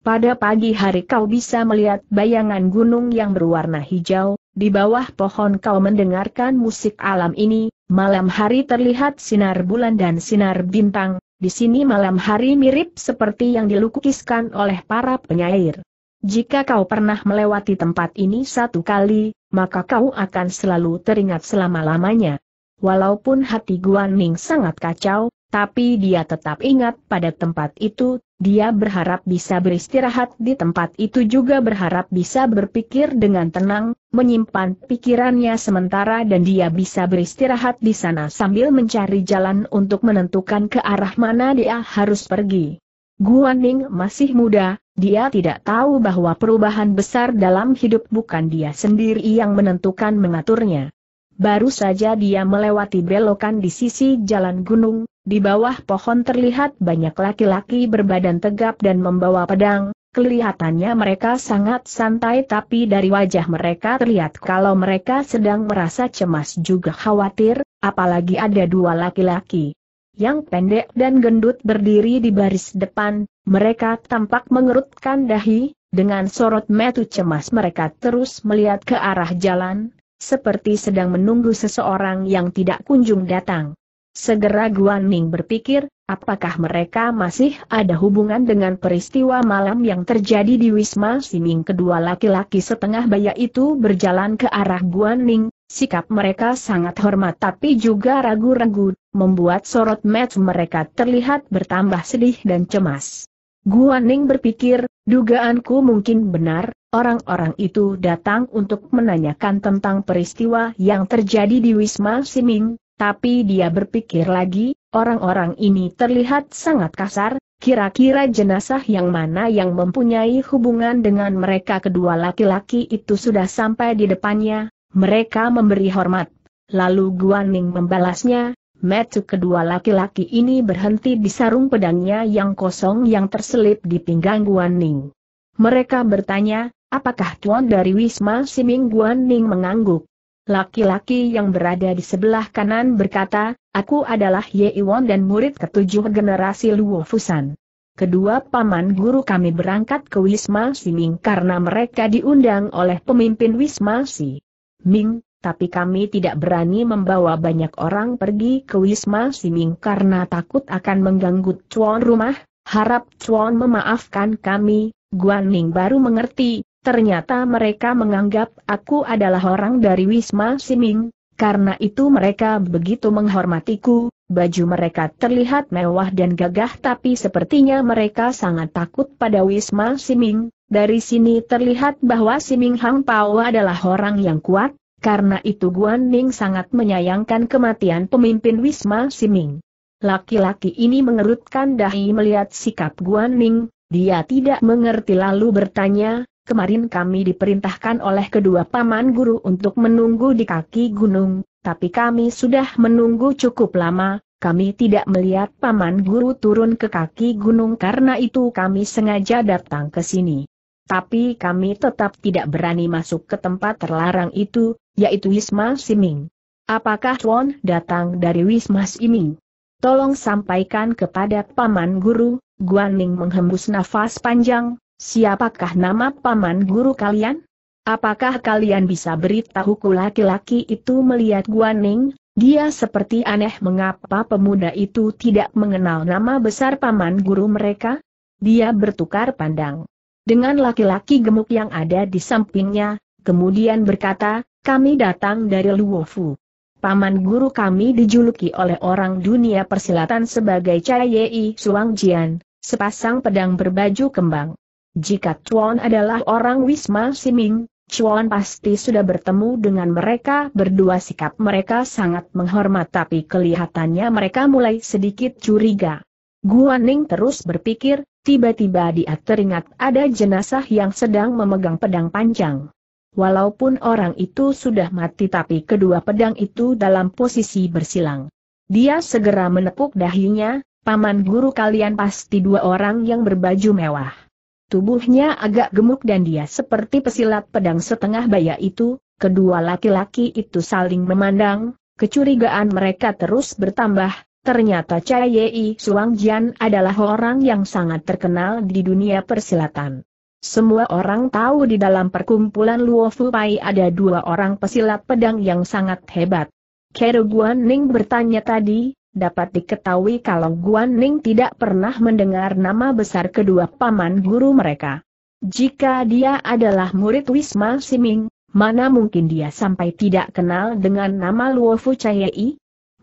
Pada pagi hari kau bisa melihat bayangan gunung yang berwarna hijau, di bawah pohon kau mendengarkan musik alam ini, malam hari terlihat sinar bulan dan sinar bintang, di sini malam hari mirip seperti yang dilukiskan oleh para penyair. Jika kau pernah melewati tempat ini satu kali, maka kau akan selalu teringat selama-lamanya. Walaupun hati Guan Ning sangat kacau, tapi dia tetap ingat pada tempat itu, dia berharap bisa beristirahat di tempat itu juga berharap bisa berpikir dengan tenang, menyimpan pikirannya sementara dan dia bisa beristirahat di sana sambil mencari jalan untuk menentukan ke arah mana dia harus pergi. Guan Ning masih muda, dia tidak tahu bahwa perubahan besar dalam hidup bukan dia sendiri yang menentukan mengaturnya. Baru saja dia melewati belokan di sisi jalan gunung, di bawah pohon terlihat banyak laki-laki berbadan tegap dan membawa pedang, Kelihatannya mereka sangat santai tapi dari wajah mereka terlihat kalau mereka sedang merasa cemas juga khawatir, apalagi ada dua laki-laki yang pendek dan gendut berdiri di baris depan, mereka tampak mengerutkan dahi, dengan sorot metu cemas mereka terus melihat ke arah jalan, seperti sedang menunggu seseorang yang tidak kunjung datang. Segera Guan Ning berpikir, apakah mereka masih ada hubungan dengan peristiwa malam yang terjadi di Wisma Siming kedua laki-laki setengah baya itu berjalan ke arah Guan Ning, Sikap mereka sangat hormat tapi juga ragu-ragu, membuat sorot match mereka terlihat bertambah sedih dan cemas. Guaning berpikir, dugaanku mungkin benar, orang-orang itu datang untuk menanyakan tentang peristiwa yang terjadi di Wisma Siming, tapi dia berpikir lagi, orang-orang ini terlihat sangat kasar, kira-kira jenazah yang mana yang mempunyai hubungan dengan mereka kedua laki-laki itu sudah sampai di depannya, mereka memberi hormat. Lalu Guan Ning membalasnya, Metu kedua laki-laki ini berhenti di sarung pedangnya yang kosong yang terselip di pinggang Guan Ning. Mereka bertanya, apakah tuan dari Wisma Siming Guan Ning mengangguk? Laki-laki yang berada di sebelah kanan berkata, aku adalah Ye Iwon dan murid ketujuh generasi Luo Fusan. Kedua paman guru kami berangkat ke Wisma Siming karena mereka diundang oleh pemimpin Wisma Siming. Ming, tapi kami tidak berani membawa banyak orang pergi ke Wisma Siming karena takut akan mengganggu cuan rumah, harap cuan memaafkan kami, Guan Ning baru mengerti, ternyata mereka menganggap aku adalah orang dari Wisma Siming, karena itu mereka begitu menghormatiku, baju mereka terlihat mewah dan gagah tapi sepertinya mereka sangat takut pada Wisma Siming. Dari sini terlihat bahwa Siming Hang Pao adalah orang yang kuat, karena itu Guan Ning sangat menyayangkan kematian pemimpin Wisma Siming. Laki-laki ini mengerutkan dahi melihat sikap Guan Ning, dia tidak mengerti lalu bertanya, Kemarin kami diperintahkan oleh kedua paman guru untuk menunggu di kaki gunung, tapi kami sudah menunggu cukup lama, kami tidak melihat paman guru turun ke kaki gunung karena itu kami sengaja datang ke sini. Tapi kami tetap tidak berani masuk ke tempat terlarang itu, yaitu Wisma Siming. Apakah Tuan datang dari Wisma Siming? Tolong sampaikan kepada Paman Guru, Guan Ning menghembus nafas panjang, Siapakah nama paman guru kalian? Apakah kalian bisa beritahuku laki-laki itu melihat Guan Ning? Dia seperti aneh mengapa pemuda itu tidak mengenal nama besar paman guru mereka? Dia bertukar pandang dengan laki-laki gemuk yang ada di sampingnya, kemudian berkata, kami datang dari Luofu. Paman guru kami dijuluki oleh orang dunia persilatan sebagai Cai Yei Suang Jian, sepasang pedang berbaju kembang. Jika Chuan adalah orang Wisma Siming, Chuan pasti sudah bertemu dengan mereka berdua sikap mereka sangat menghormat tapi kelihatannya mereka mulai sedikit curiga. Guaning terus berpikir, tiba-tiba dia teringat ada jenazah yang sedang memegang pedang panjang. Walaupun orang itu sudah mati tapi kedua pedang itu dalam posisi bersilang. Dia segera menepuk dahinya, paman guru kalian pasti dua orang yang berbaju mewah. Tubuhnya agak gemuk dan dia seperti pesilat pedang setengah baya itu, kedua laki-laki itu saling memandang, kecurigaan mereka terus bertambah, ternyata Chai Yei Suang Jian adalah orang yang sangat terkenal di dunia persilatan. Semua orang tahu di dalam perkumpulan Luo Fu Pai ada dua orang pesilat pedang yang sangat hebat. Kero Ning bertanya tadi, dapat diketahui kalau Guan Ning tidak pernah mendengar nama besar kedua paman guru mereka. Jika dia adalah murid Wisma Siming, mana mungkin dia sampai tidak kenal dengan nama Luo Fu Chai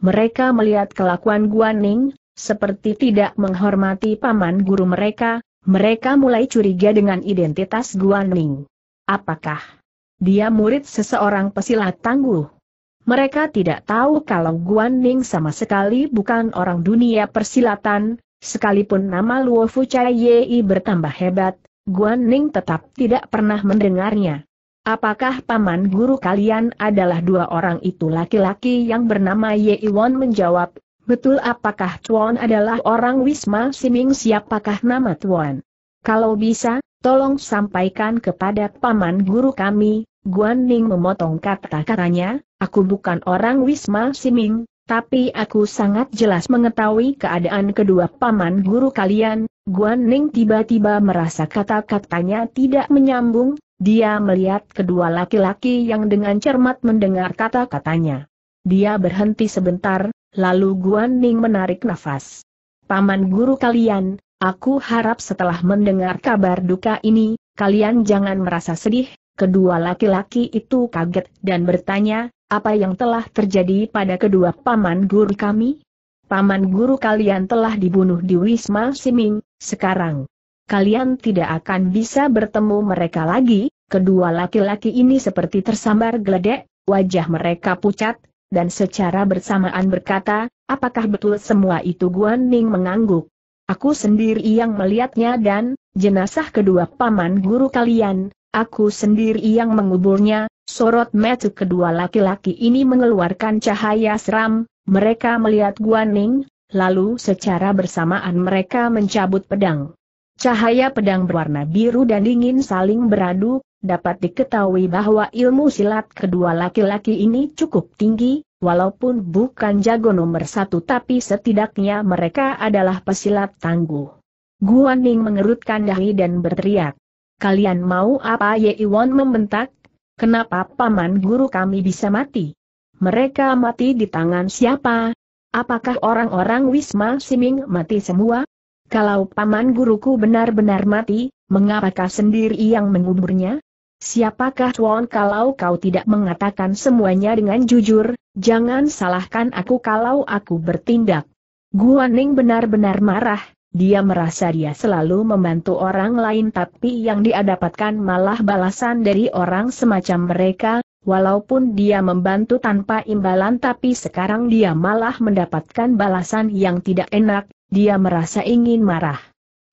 Mereka melihat kelakuan Guan Ning, seperti tidak menghormati paman guru mereka, mereka mulai curiga dengan identitas Guan Ning. Apakah dia murid seseorang pesilat tangguh? Mereka tidak tahu kalau Guan Ning sama sekali bukan orang dunia persilatan, sekalipun nama Luo Fu Chai Yei bertambah hebat, Guan Ning tetap tidak pernah mendengarnya. Apakah paman guru kalian adalah dua orang itu laki-laki yang bernama Yei Won menjawab, betul apakah Tuan adalah orang Wisma Siming siapakah nama Tuan? Kalau bisa, tolong sampaikan kepada paman guru kami, Guan Ning memotong kata-katanya, Aku bukan orang Wisma Siming, tapi aku sangat jelas mengetahui keadaan kedua paman guru kalian, Guan Ning tiba-tiba merasa kata-katanya tidak menyambung, dia melihat kedua laki-laki yang dengan cermat mendengar kata-katanya. Dia berhenti sebentar, lalu Guan Ning menarik nafas. Paman guru kalian, aku harap setelah mendengar kabar duka ini, kalian jangan merasa sedih, kedua laki-laki itu kaget dan bertanya, apa yang telah terjadi pada kedua paman guru kami? Paman guru kalian telah dibunuh di Wisma Siming, sekarang. Kalian tidak akan bisa bertemu mereka lagi, kedua laki-laki ini seperti tersambar geledek, wajah mereka pucat, dan secara bersamaan berkata, apakah betul semua itu Guan Ning mengangguk? Aku sendiri yang melihatnya dan, jenazah kedua paman guru kalian, Aku sendiri yang menguburnya, sorot metu kedua laki-laki ini mengeluarkan cahaya seram, mereka melihat Guan Guaning, lalu secara bersamaan mereka mencabut pedang. Cahaya pedang berwarna biru dan dingin saling beradu, dapat diketahui bahwa ilmu silat kedua laki-laki ini cukup tinggi, walaupun bukan jago nomor satu tapi setidaknya mereka adalah pesilat tangguh. Guan Guaning mengerutkan dahi dan berteriak kalian mau apa Ye Iwan membentak? Kenapa paman guru kami bisa mati? Mereka mati di tangan siapa? Apakah orang-orang Wisma Siming mati semua? Kalau paman guruku benar-benar mati, mengapakah sendiri yang menguburnya? Siapakah Tuan kalau kau tidak mengatakan semuanya dengan jujur, jangan salahkan aku kalau aku bertindak. Guaning benar-benar marah, dia merasa dia selalu membantu orang lain tapi yang dia dapatkan malah balasan dari orang semacam mereka, walaupun dia membantu tanpa imbalan tapi sekarang dia malah mendapatkan balasan yang tidak enak, dia merasa ingin marah.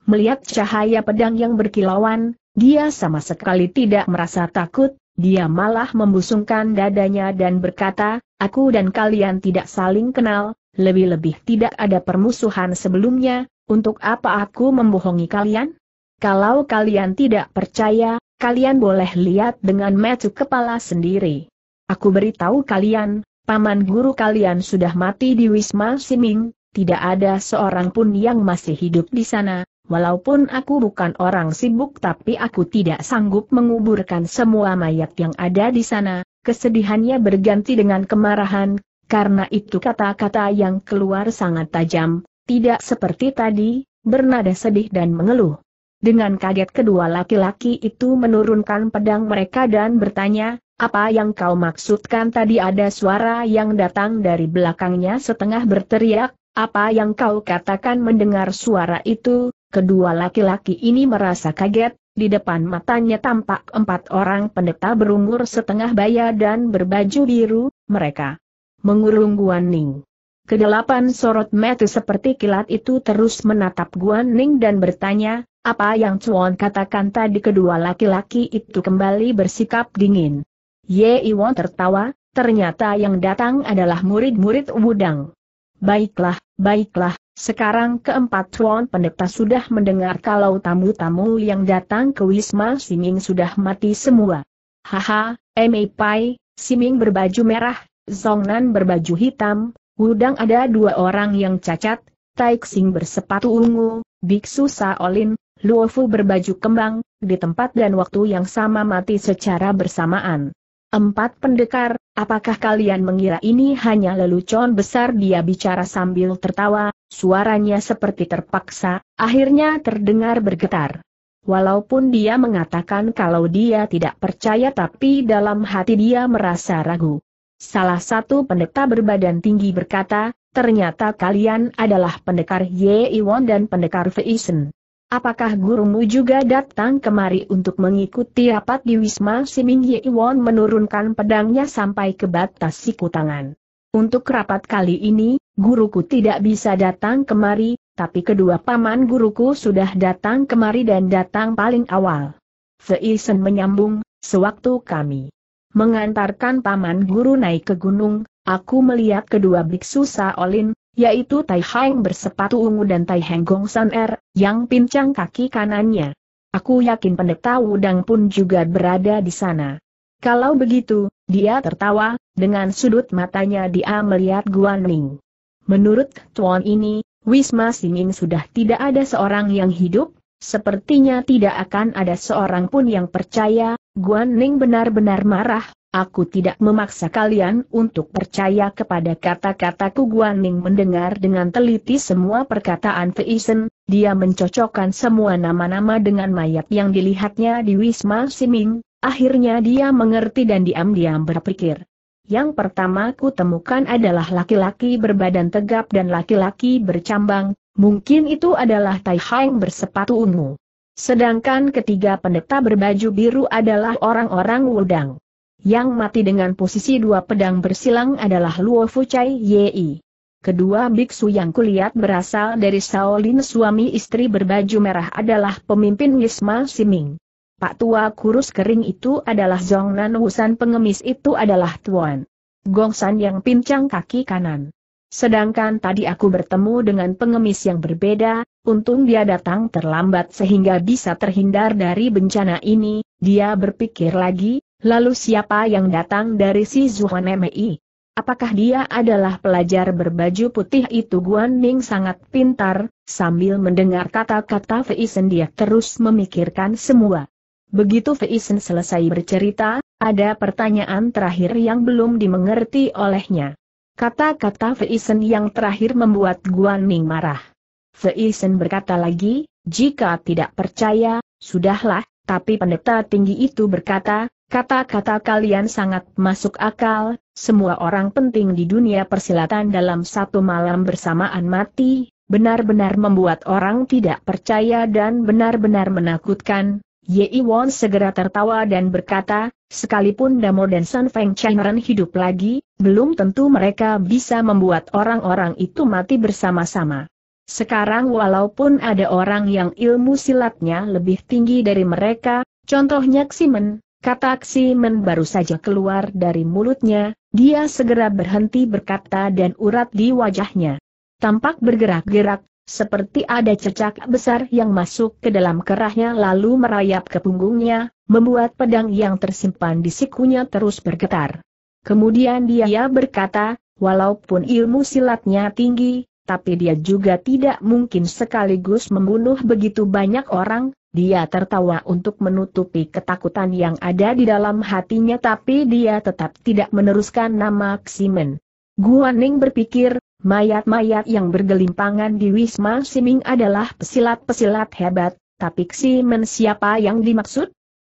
Melihat cahaya pedang yang berkilauan, dia sama sekali tidak merasa takut, dia malah membusungkan dadanya dan berkata, aku dan kalian tidak saling kenal, lebih-lebih tidak ada permusuhan sebelumnya, untuk apa aku membohongi kalian? Kalau kalian tidak percaya, kalian boleh lihat dengan metu kepala sendiri. Aku beritahu kalian, paman guru kalian sudah mati di Wisma Siming, tidak ada seorang pun yang masih hidup di sana, walaupun aku bukan orang sibuk tapi aku tidak sanggup menguburkan semua mayat yang ada di sana, kesedihannya berganti dengan kemarahan, karena itu kata-kata yang keluar sangat tajam, tidak seperti tadi, bernada sedih dan mengeluh. Dengan kaget kedua laki-laki itu menurunkan pedang mereka dan bertanya, apa yang kau maksudkan tadi ada suara yang datang dari belakangnya setengah berteriak, apa yang kau katakan mendengar suara itu, kedua laki-laki ini merasa kaget, di depan matanya tampak empat orang pendeta berumur setengah baya dan berbaju biru, mereka mengurung Guan Ning. Kedelapan sorot mata seperti kilat itu terus menatap Guan Ning dan bertanya, apa yang Chuan katakan tadi kedua laki-laki itu kembali bersikap dingin. Ye Iwon tertawa, ternyata yang datang adalah murid-murid Wudang. Baiklah, baiklah, sekarang keempat Chuan pendeta sudah mendengar kalau tamu-tamu yang datang ke Wisma Siming sudah mati semua. Haha, Mei Pai, Siming berbaju merah, Zongnan berbaju hitam, Wudang ada dua orang yang cacat, Taixing bersepatu ungu, Biksu Saolin, Luofu berbaju kembang, di tempat dan waktu yang sama mati secara bersamaan. Empat pendekar, apakah kalian mengira ini hanya lelucon besar dia bicara sambil tertawa, suaranya seperti terpaksa, akhirnya terdengar bergetar. Walaupun dia mengatakan kalau dia tidak percaya tapi dalam hati dia merasa ragu. Salah satu pendeta berbadan tinggi berkata, ternyata kalian adalah pendekar Ye Iwon dan pendekar Feisen. Apakah gurumu juga datang kemari untuk mengikuti rapat di Wisma Siming Ye Iwon menurunkan pedangnya sampai ke batas siku tangan? Untuk rapat kali ini, guruku tidak bisa datang kemari, tapi kedua paman guruku sudah datang kemari dan datang paling awal. Feisen menyambung, sewaktu kami mengantarkan paman guru naik ke gunung, aku melihat kedua biksu Saolin, yaitu Tai Heng bersepatu ungu dan Tai Heng Gongsan Er, yang pincang kaki kanannya. Aku yakin pendeta Wudang pun juga berada di sana. Kalau begitu, dia tertawa, dengan sudut matanya dia melihat Guaning. Menurut tuan ini, Wisma Singing sudah tidak ada seorang yang hidup, sepertinya tidak akan ada seorang pun yang percaya, Guan Ning benar-benar marah, aku tidak memaksa kalian untuk percaya kepada kata-kataku Guan Ning mendengar dengan teliti semua perkataan Feisen, dia mencocokkan semua nama-nama dengan mayat yang dilihatnya di Wisma Siming, akhirnya dia mengerti dan diam-diam berpikir. Yang pertama ku temukan adalah laki-laki berbadan tegap dan laki-laki bercambang, mungkin itu adalah Tai Hang bersepatu ungu. Sedangkan ketiga pendeta berbaju biru adalah orang-orang Wudang. Yang mati dengan posisi dua pedang bersilang adalah Luo Fuchai Yei. Kedua biksu yang kulihat berasal dari Shaolin suami istri berbaju merah adalah pemimpin Yisma Siming. Pak tua kurus kering itu adalah Zong Nan Wusan pengemis itu adalah Tuan. Gongsan yang pincang kaki kanan. Sedangkan tadi aku bertemu dengan pengemis yang berbeda, Untung dia datang terlambat sehingga bisa terhindar dari bencana ini, dia berpikir lagi, lalu siapa yang datang dari si Zuhan Mei? Apakah dia adalah pelajar berbaju putih itu Guan Ning sangat pintar, sambil mendengar kata-kata Feisen dia terus memikirkan semua. Begitu Feisen selesai bercerita, ada pertanyaan terakhir yang belum dimengerti olehnya. Kata-kata Feisen yang terakhir membuat Guan Ning marah. Feisen berkata lagi, jika tidak percaya, sudahlah, tapi pendeta tinggi itu berkata, kata-kata kalian sangat masuk akal, semua orang penting di dunia persilatan dalam satu malam bersamaan mati, benar-benar membuat orang tidak percaya dan benar-benar menakutkan, Ye Won segera tertawa dan berkata, sekalipun Damo dan San Feng Chenren hidup lagi, belum tentu mereka bisa membuat orang-orang itu mati bersama-sama. Sekarang walaupun ada orang yang ilmu silatnya lebih tinggi dari mereka, contohnya Ximen, kata Ximen baru saja keluar dari mulutnya, dia segera berhenti berkata dan urat di wajahnya. Tampak bergerak-gerak, seperti ada cecak besar yang masuk ke dalam kerahnya lalu merayap ke punggungnya, membuat pedang yang tersimpan di sikunya terus bergetar. Kemudian dia berkata, walaupun ilmu silatnya tinggi, tapi dia juga tidak mungkin sekaligus membunuh begitu banyak orang, dia tertawa untuk menutupi ketakutan yang ada di dalam hatinya tapi dia tetap tidak meneruskan nama Ximen. Guaning berpikir, mayat-mayat yang bergelimpangan di Wisma Siming adalah pesilat-pesilat hebat, tapi Ximen siapa yang dimaksud?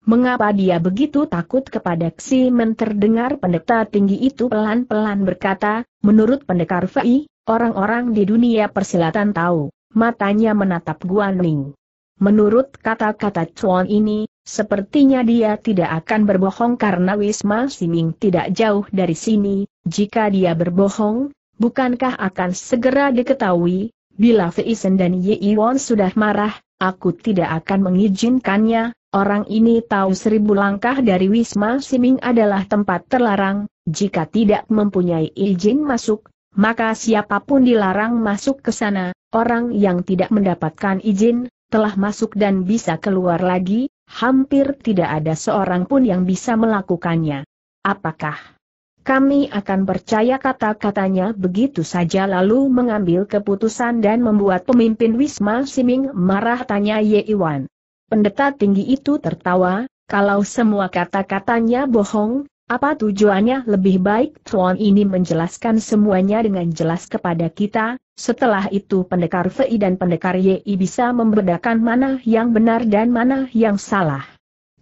Mengapa dia begitu takut kepada Ximen terdengar pendeta tinggi itu pelan-pelan berkata, menurut pendekar Fei, Orang-orang di dunia persilatan tahu, matanya menatap Guan Ning. Menurut kata-kata Chuan ini, sepertinya dia tidak akan berbohong karena Wisma Siming tidak jauh dari sini, jika dia berbohong, bukankah akan segera diketahui, bila Feisen dan Ye Won sudah marah, aku tidak akan mengizinkannya, orang ini tahu seribu langkah dari Wisma Siming adalah tempat terlarang, jika tidak mempunyai izin masuk, maka siapapun dilarang masuk ke sana, orang yang tidak mendapatkan izin, telah masuk dan bisa keluar lagi, hampir tidak ada seorang pun yang bisa melakukannya. Apakah kami akan percaya kata-katanya begitu saja lalu mengambil keputusan dan membuat pemimpin Wisma Siming marah tanya Ye Iwan. Pendeta tinggi itu tertawa, kalau semua kata-katanya bohong, apa tujuannya lebih baik Tuan ini menjelaskan semuanya dengan jelas kepada kita, setelah itu pendekar Fei dan pendekar Yi bisa membedakan mana yang benar dan mana yang salah.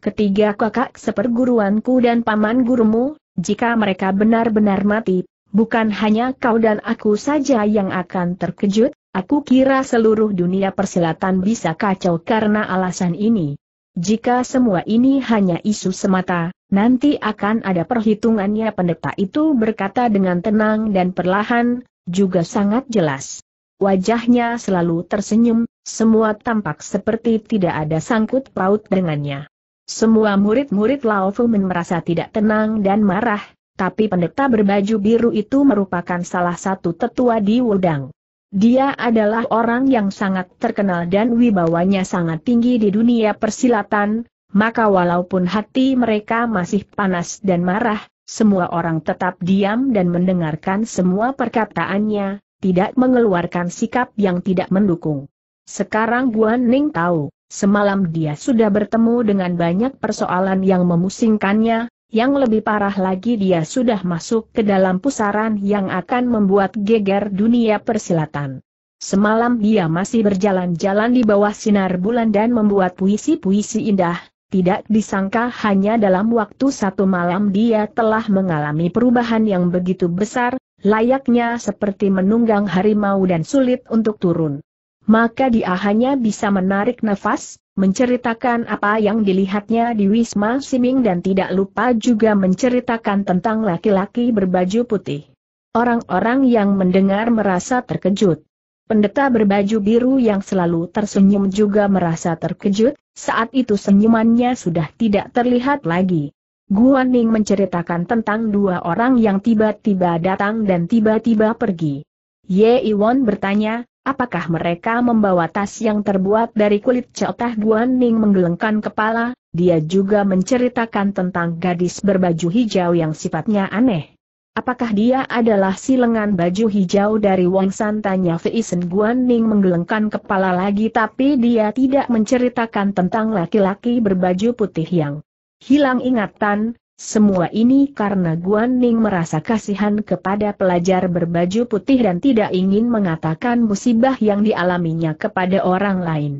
Ketiga kakak seperguruanku dan paman gurumu, jika mereka benar-benar mati, bukan hanya kau dan aku saja yang akan terkejut, aku kira seluruh dunia persilatan bisa kacau karena alasan ini. Jika semua ini hanya isu semata, Nanti akan ada perhitungannya pendeta itu berkata dengan tenang dan perlahan, juga sangat jelas. Wajahnya selalu tersenyum, semua tampak seperti tidak ada sangkut paut dengannya. Semua murid-murid Lao Men merasa tidak tenang dan marah, tapi pendeta berbaju biru itu merupakan salah satu tetua di Wudang. Dia adalah orang yang sangat terkenal dan wibawanya sangat tinggi di dunia persilatan, maka walaupun hati mereka masih panas dan marah, semua orang tetap diam dan mendengarkan semua perkataannya, tidak mengeluarkan sikap yang tidak mendukung. Sekarang Guan Ning tahu, semalam dia sudah bertemu dengan banyak persoalan yang memusingkannya, yang lebih parah lagi dia sudah masuk ke dalam pusaran yang akan membuat geger dunia persilatan. Semalam dia masih berjalan-jalan di bawah sinar bulan dan membuat puisi-puisi indah, tidak disangka hanya dalam waktu satu malam dia telah mengalami perubahan yang begitu besar, layaknya seperti menunggang harimau dan sulit untuk turun. Maka dia hanya bisa menarik nafas, menceritakan apa yang dilihatnya di Wisma Siming dan tidak lupa juga menceritakan tentang laki-laki berbaju putih. Orang-orang yang mendengar merasa terkejut. Pendeta berbaju biru yang selalu tersenyum juga merasa terkejut, saat itu senyumannya sudah tidak terlihat lagi. Guan Ning menceritakan tentang dua orang yang tiba-tiba datang dan tiba-tiba pergi. Ye Iwon bertanya, apakah mereka membawa tas yang terbuat dari kulit Guan Ning menggelengkan kepala, dia juga menceritakan tentang gadis berbaju hijau yang sifatnya aneh. Apakah dia adalah si lengan baju hijau dari Wang San? Tanya Sen Guaning menggelengkan kepala lagi tapi dia tidak menceritakan tentang laki-laki berbaju putih yang hilang ingatan, semua ini karena Guaning merasa kasihan kepada pelajar berbaju putih dan tidak ingin mengatakan musibah yang dialaminya kepada orang lain.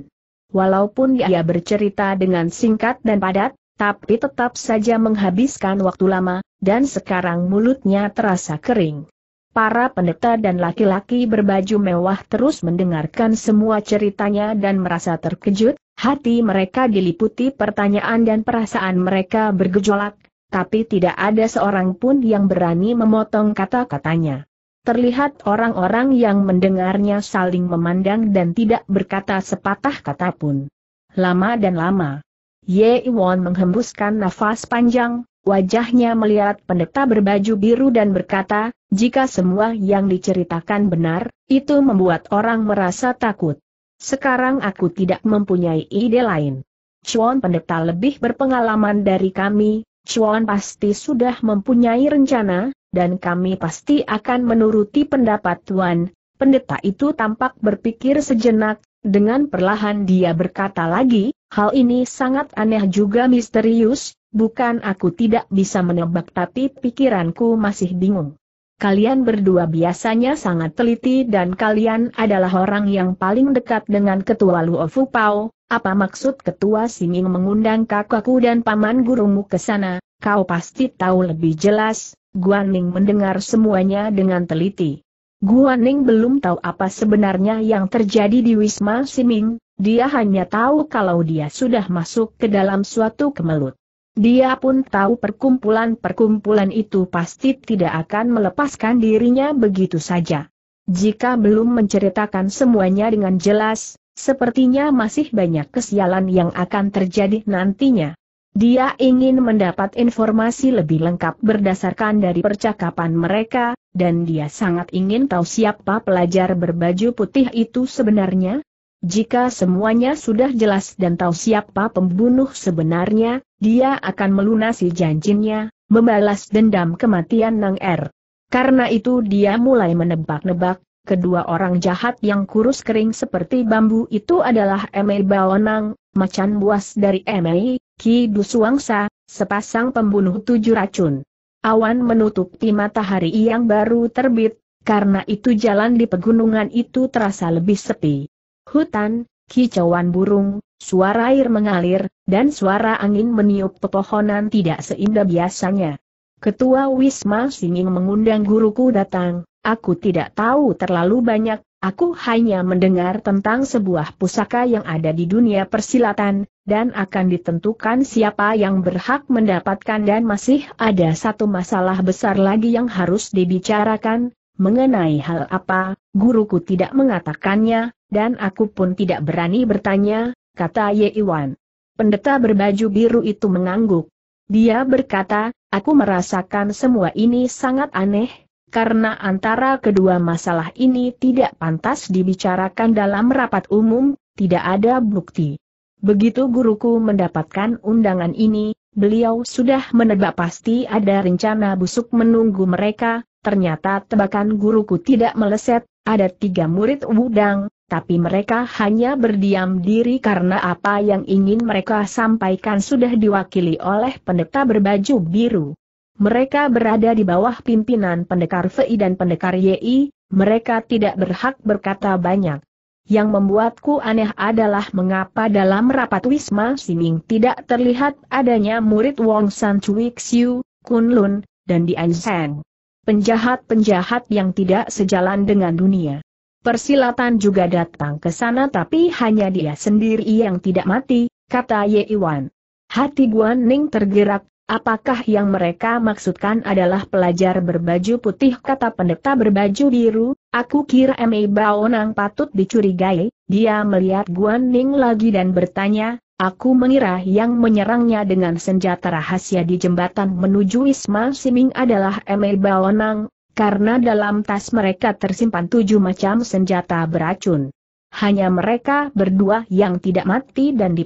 Walaupun dia bercerita dengan singkat dan padat, tapi tetap saja menghabiskan waktu lama, dan sekarang mulutnya terasa kering. Para pendeta dan laki-laki berbaju mewah terus mendengarkan semua ceritanya dan merasa terkejut, hati mereka diliputi pertanyaan dan perasaan mereka bergejolak, tapi tidak ada seorang pun yang berani memotong kata-katanya. Terlihat orang-orang yang mendengarnya saling memandang dan tidak berkata sepatah kata pun. Lama dan lama, Ye Iwon menghembuskan nafas panjang, wajahnya melihat pendeta berbaju biru dan berkata, jika semua yang diceritakan benar, itu membuat orang merasa takut. Sekarang aku tidak mempunyai ide lain. Chuan pendeta lebih berpengalaman dari kami, Chuan pasti sudah mempunyai rencana, dan kami pasti akan menuruti pendapat Tuan. Pendeta itu tampak berpikir sejenak, dengan perlahan dia berkata lagi, Hal ini sangat aneh juga misterius, bukan aku tidak bisa menebak tapi pikiranku masih bingung. Kalian berdua biasanya sangat teliti dan kalian adalah orang yang paling dekat dengan ketua Luofu Pao. Apa maksud ketua Singing mengundang kakakku dan paman gurumu ke sana? Kau pasti tahu lebih jelas. Guan Ning mendengar semuanya dengan teliti. Guan Ning belum tahu apa sebenarnya yang terjadi di Wisma Siming, dia hanya tahu kalau dia sudah masuk ke dalam suatu kemelut. Dia pun tahu perkumpulan-perkumpulan itu pasti tidak akan melepaskan dirinya begitu saja. Jika belum menceritakan semuanya dengan jelas, sepertinya masih banyak kesialan yang akan terjadi nantinya. Dia ingin mendapat informasi lebih lengkap berdasarkan dari percakapan mereka, dan dia sangat ingin tahu siapa pelajar berbaju putih itu sebenarnya. Jika semuanya sudah jelas dan tahu siapa pembunuh sebenarnya, dia akan melunasi janjinya, membalas dendam kematian Nang Er. Karena itu dia mulai menebak-nebak, kedua orang jahat yang kurus kering seperti bambu itu adalah Emei Baonang, macan buas dari Emei, Ki Dusuangsa, sepasang pembunuh tujuh racun. Awan menutupi matahari yang baru terbit, karena itu jalan di pegunungan itu terasa lebih sepi. Hutan, kicauan burung, suara air mengalir, dan suara angin meniup pepohonan tidak seindah biasanya. Ketua Wisma Singing mengundang guruku datang, aku tidak tahu terlalu banyak, Aku hanya mendengar tentang sebuah pusaka yang ada di dunia persilatan, dan akan ditentukan siapa yang berhak mendapatkan dan masih ada satu masalah besar lagi yang harus dibicarakan, mengenai hal apa, guruku tidak mengatakannya, dan aku pun tidak berani bertanya, kata Ye Iwan. Pendeta berbaju biru itu mengangguk. Dia berkata, aku merasakan semua ini sangat aneh, karena antara kedua masalah ini tidak pantas dibicarakan dalam rapat umum, tidak ada bukti. Begitu guruku mendapatkan undangan ini, beliau sudah menebak pasti ada rencana busuk menunggu mereka, ternyata tebakan guruku tidak meleset, ada tiga murid wudang, tapi mereka hanya berdiam diri karena apa yang ingin mereka sampaikan sudah diwakili oleh pendeta berbaju biru. Mereka berada di bawah pimpinan pendekar Fei dan pendekar Yi, mereka tidak berhak berkata banyak. Yang membuatku aneh adalah mengapa dalam rapat Wisma Siming tidak terlihat adanya murid Wong San Cui Xiu, Kun Lun, dan Dian Sen. Penjahat-penjahat yang tidak sejalan dengan dunia. Persilatan juga datang ke sana tapi hanya dia sendiri yang tidak mati, kata Ye Iwan. Hati Guan Ning tergerak Apakah yang mereka maksudkan adalah pelajar berbaju putih kata pendeta berbaju biru? Aku kira Mei Baonang patut dicurigai, dia melihat Guan Ning lagi dan bertanya, aku mengira yang menyerangnya dengan senjata rahasia di jembatan menuju Wisma Siming adalah Mei Baonang, karena dalam tas mereka tersimpan tujuh macam senjata beracun hanya mereka berdua yang tidak mati dan di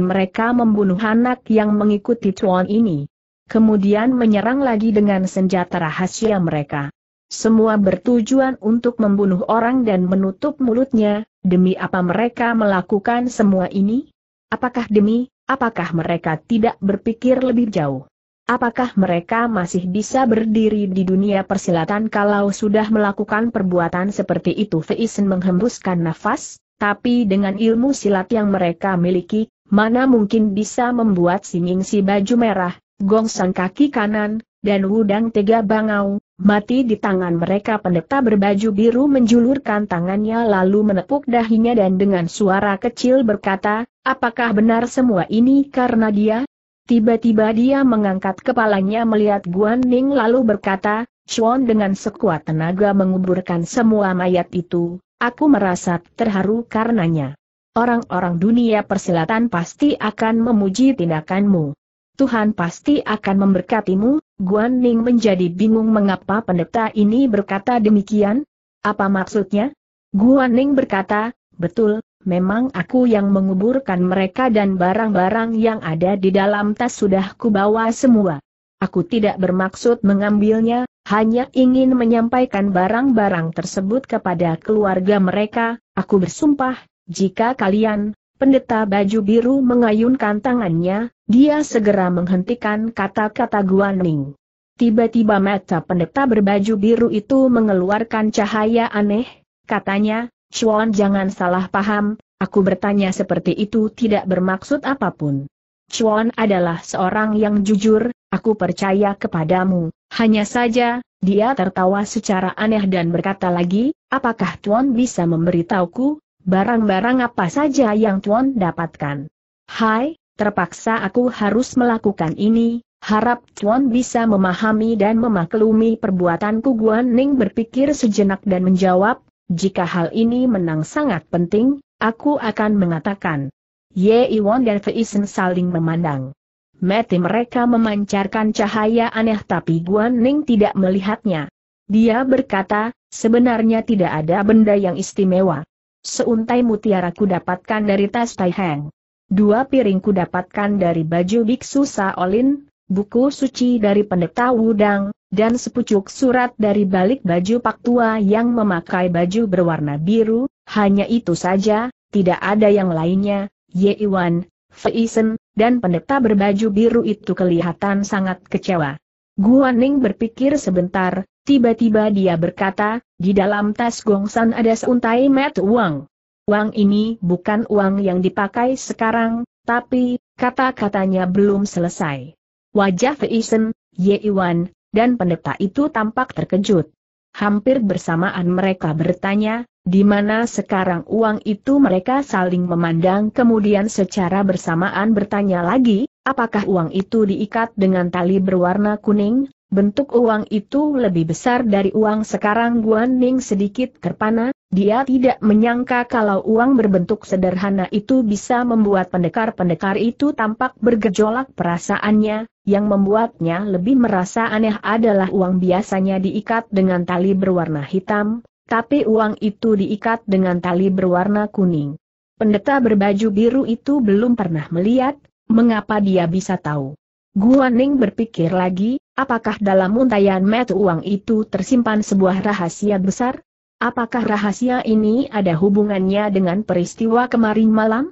mereka membunuh anak yang mengikuti cuan ini. Kemudian menyerang lagi dengan senjata rahasia mereka. Semua bertujuan untuk membunuh orang dan menutup mulutnya, demi apa mereka melakukan semua ini? Apakah demi, apakah mereka tidak berpikir lebih jauh? Apakah mereka masih bisa berdiri di dunia persilatan kalau sudah melakukan perbuatan seperti itu? Feisen menghembuskan nafas, tapi dengan ilmu silat yang mereka miliki, mana mungkin bisa membuat si Mingsi baju merah, gongsang kaki kanan, dan wudang tega bangau, mati di tangan mereka pendeta berbaju biru menjulurkan tangannya lalu menepuk dahinya dan dengan suara kecil berkata, apakah benar semua ini karena dia? Tiba-tiba dia mengangkat kepalanya melihat Guan Ning lalu berkata, Chuan dengan sekuat tenaga menguburkan semua mayat itu, aku merasa terharu karenanya. Orang-orang dunia persilatan pasti akan memuji tindakanmu. Tuhan pasti akan memberkatimu, Guan Ning menjadi bingung mengapa pendeta ini berkata demikian? Apa maksudnya? Guan Ning berkata, betul, memang aku yang menguburkan mereka dan barang-barang yang ada di dalam tas sudah kubawa semua. Aku tidak bermaksud mengambilnya, hanya ingin menyampaikan barang-barang tersebut kepada keluarga mereka, aku bersumpah, jika kalian, pendeta baju biru mengayunkan tangannya, dia segera menghentikan kata-kata Guaning. Tiba-tiba mata pendeta berbaju biru itu mengeluarkan cahaya aneh, katanya, Chuan jangan salah paham, aku bertanya seperti itu tidak bermaksud apapun. Chuan adalah seorang yang jujur, aku percaya kepadamu, hanya saja, dia tertawa secara aneh dan berkata lagi, apakah Tuan bisa memberitahuku, barang-barang apa saja yang Tuan dapatkan? Hai, terpaksa aku harus melakukan ini, harap Tuan bisa memahami dan memaklumi perbuatanku Guan Ning berpikir sejenak dan menjawab, jika hal ini menang sangat penting, aku akan mengatakan. Ye Iwan dan Feisen saling memandang. Mati mereka memancarkan cahaya aneh tapi Guan Ning tidak melihatnya. Dia berkata, sebenarnya tidak ada benda yang istimewa. Seuntai mutiara ku dapatkan dari tas Taihang. Dua piring ku dapatkan dari baju biksu Saolin, buku suci dari pendeta Wudang, dan sepucuk surat dari balik baju pak tua yang memakai baju berwarna biru, hanya itu saja, tidak ada yang lainnya, Ye Iwan, Feisen, dan pendeta berbaju biru itu kelihatan sangat kecewa. Guan Ning berpikir sebentar, tiba-tiba dia berkata, di dalam tas gongsan ada seuntai met uang. Uang ini bukan uang yang dipakai sekarang, tapi, kata-katanya belum selesai. Wajah Feisen, Ye Iwan, dan pendeta itu tampak terkejut. Hampir bersamaan mereka bertanya, di mana sekarang uang itu mereka saling memandang kemudian secara bersamaan bertanya lagi, apakah uang itu diikat dengan tali berwarna kuning, Bentuk uang itu lebih besar dari uang sekarang Guan Ning sedikit terpana, dia tidak menyangka kalau uang berbentuk sederhana itu bisa membuat pendekar-pendekar itu tampak bergejolak perasaannya, yang membuatnya lebih merasa aneh adalah uang biasanya diikat dengan tali berwarna hitam, tapi uang itu diikat dengan tali berwarna kuning. Pendeta berbaju biru itu belum pernah melihat, mengapa dia bisa tahu. Guan Ning berpikir lagi, Apakah dalam untayan met uang itu tersimpan sebuah rahasia besar? Apakah rahasia ini ada hubungannya dengan peristiwa kemarin malam?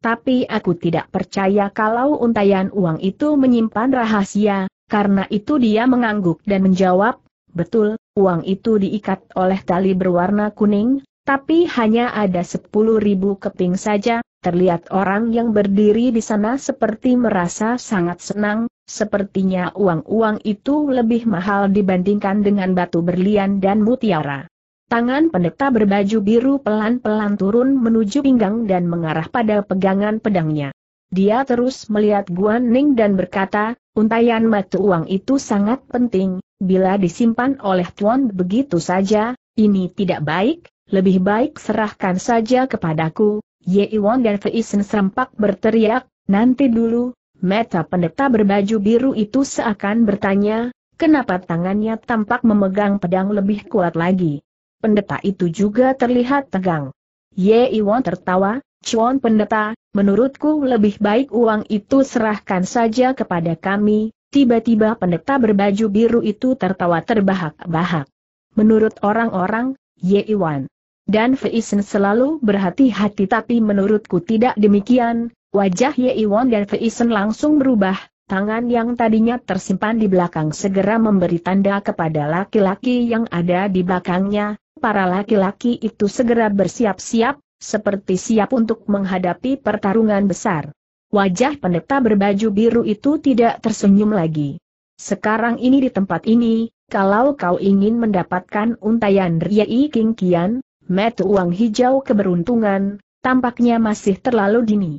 Tapi aku tidak percaya kalau untayan uang itu menyimpan rahasia, karena itu dia mengangguk dan menjawab, betul, uang itu diikat oleh tali berwarna kuning, tapi hanya ada sepuluh ribu keping saja, terlihat orang yang berdiri di sana seperti merasa sangat senang, sepertinya uang-uang itu lebih mahal dibandingkan dengan batu berlian dan mutiara. Tangan pendeta berbaju biru pelan-pelan turun menuju pinggang dan mengarah pada pegangan pedangnya. Dia terus melihat Guan Ning dan berkata, untayan mata uang itu sangat penting, bila disimpan oleh Tuan begitu saja, ini tidak baik, lebih baik serahkan saja kepadaku, Ye Iwan dan Fei Sen serempak berteriak, nanti dulu, Meta pendeta berbaju biru itu seakan bertanya, kenapa tangannya tampak memegang pedang lebih kuat lagi. Pendeta itu juga terlihat tegang. Ye Iwan tertawa, Chuan pendeta, menurutku lebih baik uang itu serahkan saja kepada kami, tiba-tiba pendeta berbaju biru itu tertawa terbahak-bahak. Menurut orang-orang, Ye Iwan. Dan Feisen selalu berhati-hati tapi menurutku tidak demikian, wajah Ye Iwon dan Feisen langsung berubah, tangan yang tadinya tersimpan di belakang segera memberi tanda kepada laki-laki yang ada di belakangnya, para laki-laki itu segera bersiap-siap, seperti siap untuk menghadapi pertarungan besar. Wajah pendeta berbaju biru itu tidak tersenyum lagi. Sekarang ini di tempat ini, kalau kau ingin mendapatkan untayan yaitu King Kian, Met uang hijau keberuntungan, tampaknya masih terlalu dini.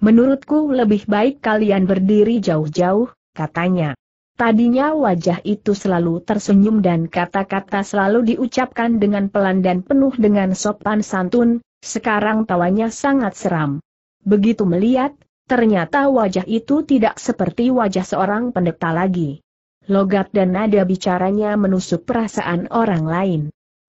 Menurutku lebih baik kalian berdiri jauh-jauh, katanya. Tadinya wajah itu selalu tersenyum dan kata-kata selalu diucapkan dengan pelan dan penuh dengan sopan santun, sekarang tawanya sangat seram. Begitu melihat, ternyata wajah itu tidak seperti wajah seorang pendeta lagi. Logat dan nada bicaranya menusuk perasaan orang lain.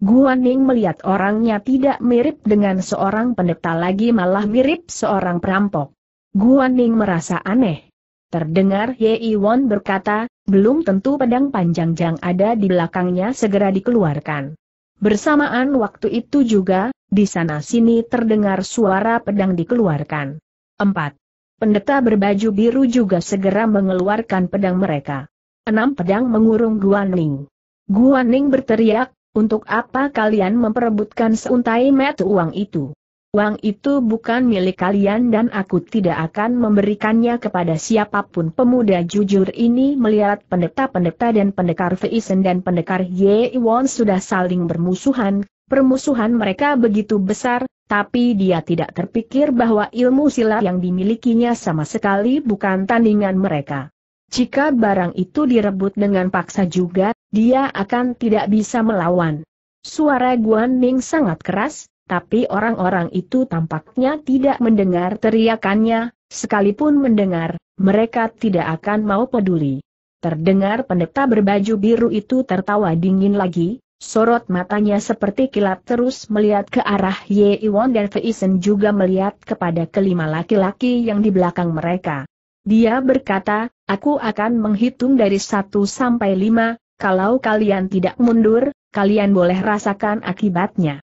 Guan Ning melihat orangnya tidak mirip dengan seorang pendeta lagi malah mirip seorang perampok. Guan Ning merasa aneh. Terdengar Ye Iwon berkata, belum tentu pedang panjang yang ada di belakangnya segera dikeluarkan. Bersamaan waktu itu juga, di sana-sini terdengar suara pedang dikeluarkan. 4. Pendeta berbaju biru juga segera mengeluarkan pedang mereka. Enam pedang mengurung Guan Ning. Guan Ning berteriak, untuk apa kalian memperebutkan seuntai met uang itu? Uang itu bukan milik kalian dan aku tidak akan memberikannya kepada siapapun pemuda jujur ini melihat pendeta-pendeta dan pendekar Feisen dan pendekar Ye Won sudah saling bermusuhan, permusuhan mereka begitu besar, tapi dia tidak terpikir bahwa ilmu silat yang dimilikinya sama sekali bukan tandingan mereka. Jika barang itu direbut dengan paksa juga, dia akan tidak bisa melawan. Suara Guan Ming sangat keras, tapi orang-orang itu tampaknya tidak mendengar teriakannya, sekalipun mendengar, mereka tidak akan mau peduli. Terdengar pendeta berbaju biru itu tertawa dingin lagi, sorot matanya seperti kilat terus melihat ke arah Ye Iwon dan Feisen juga melihat kepada kelima laki-laki yang di belakang mereka. Dia berkata, Aku akan menghitung dari satu sampai lima. kalau kalian tidak mundur, kalian boleh rasakan akibatnya.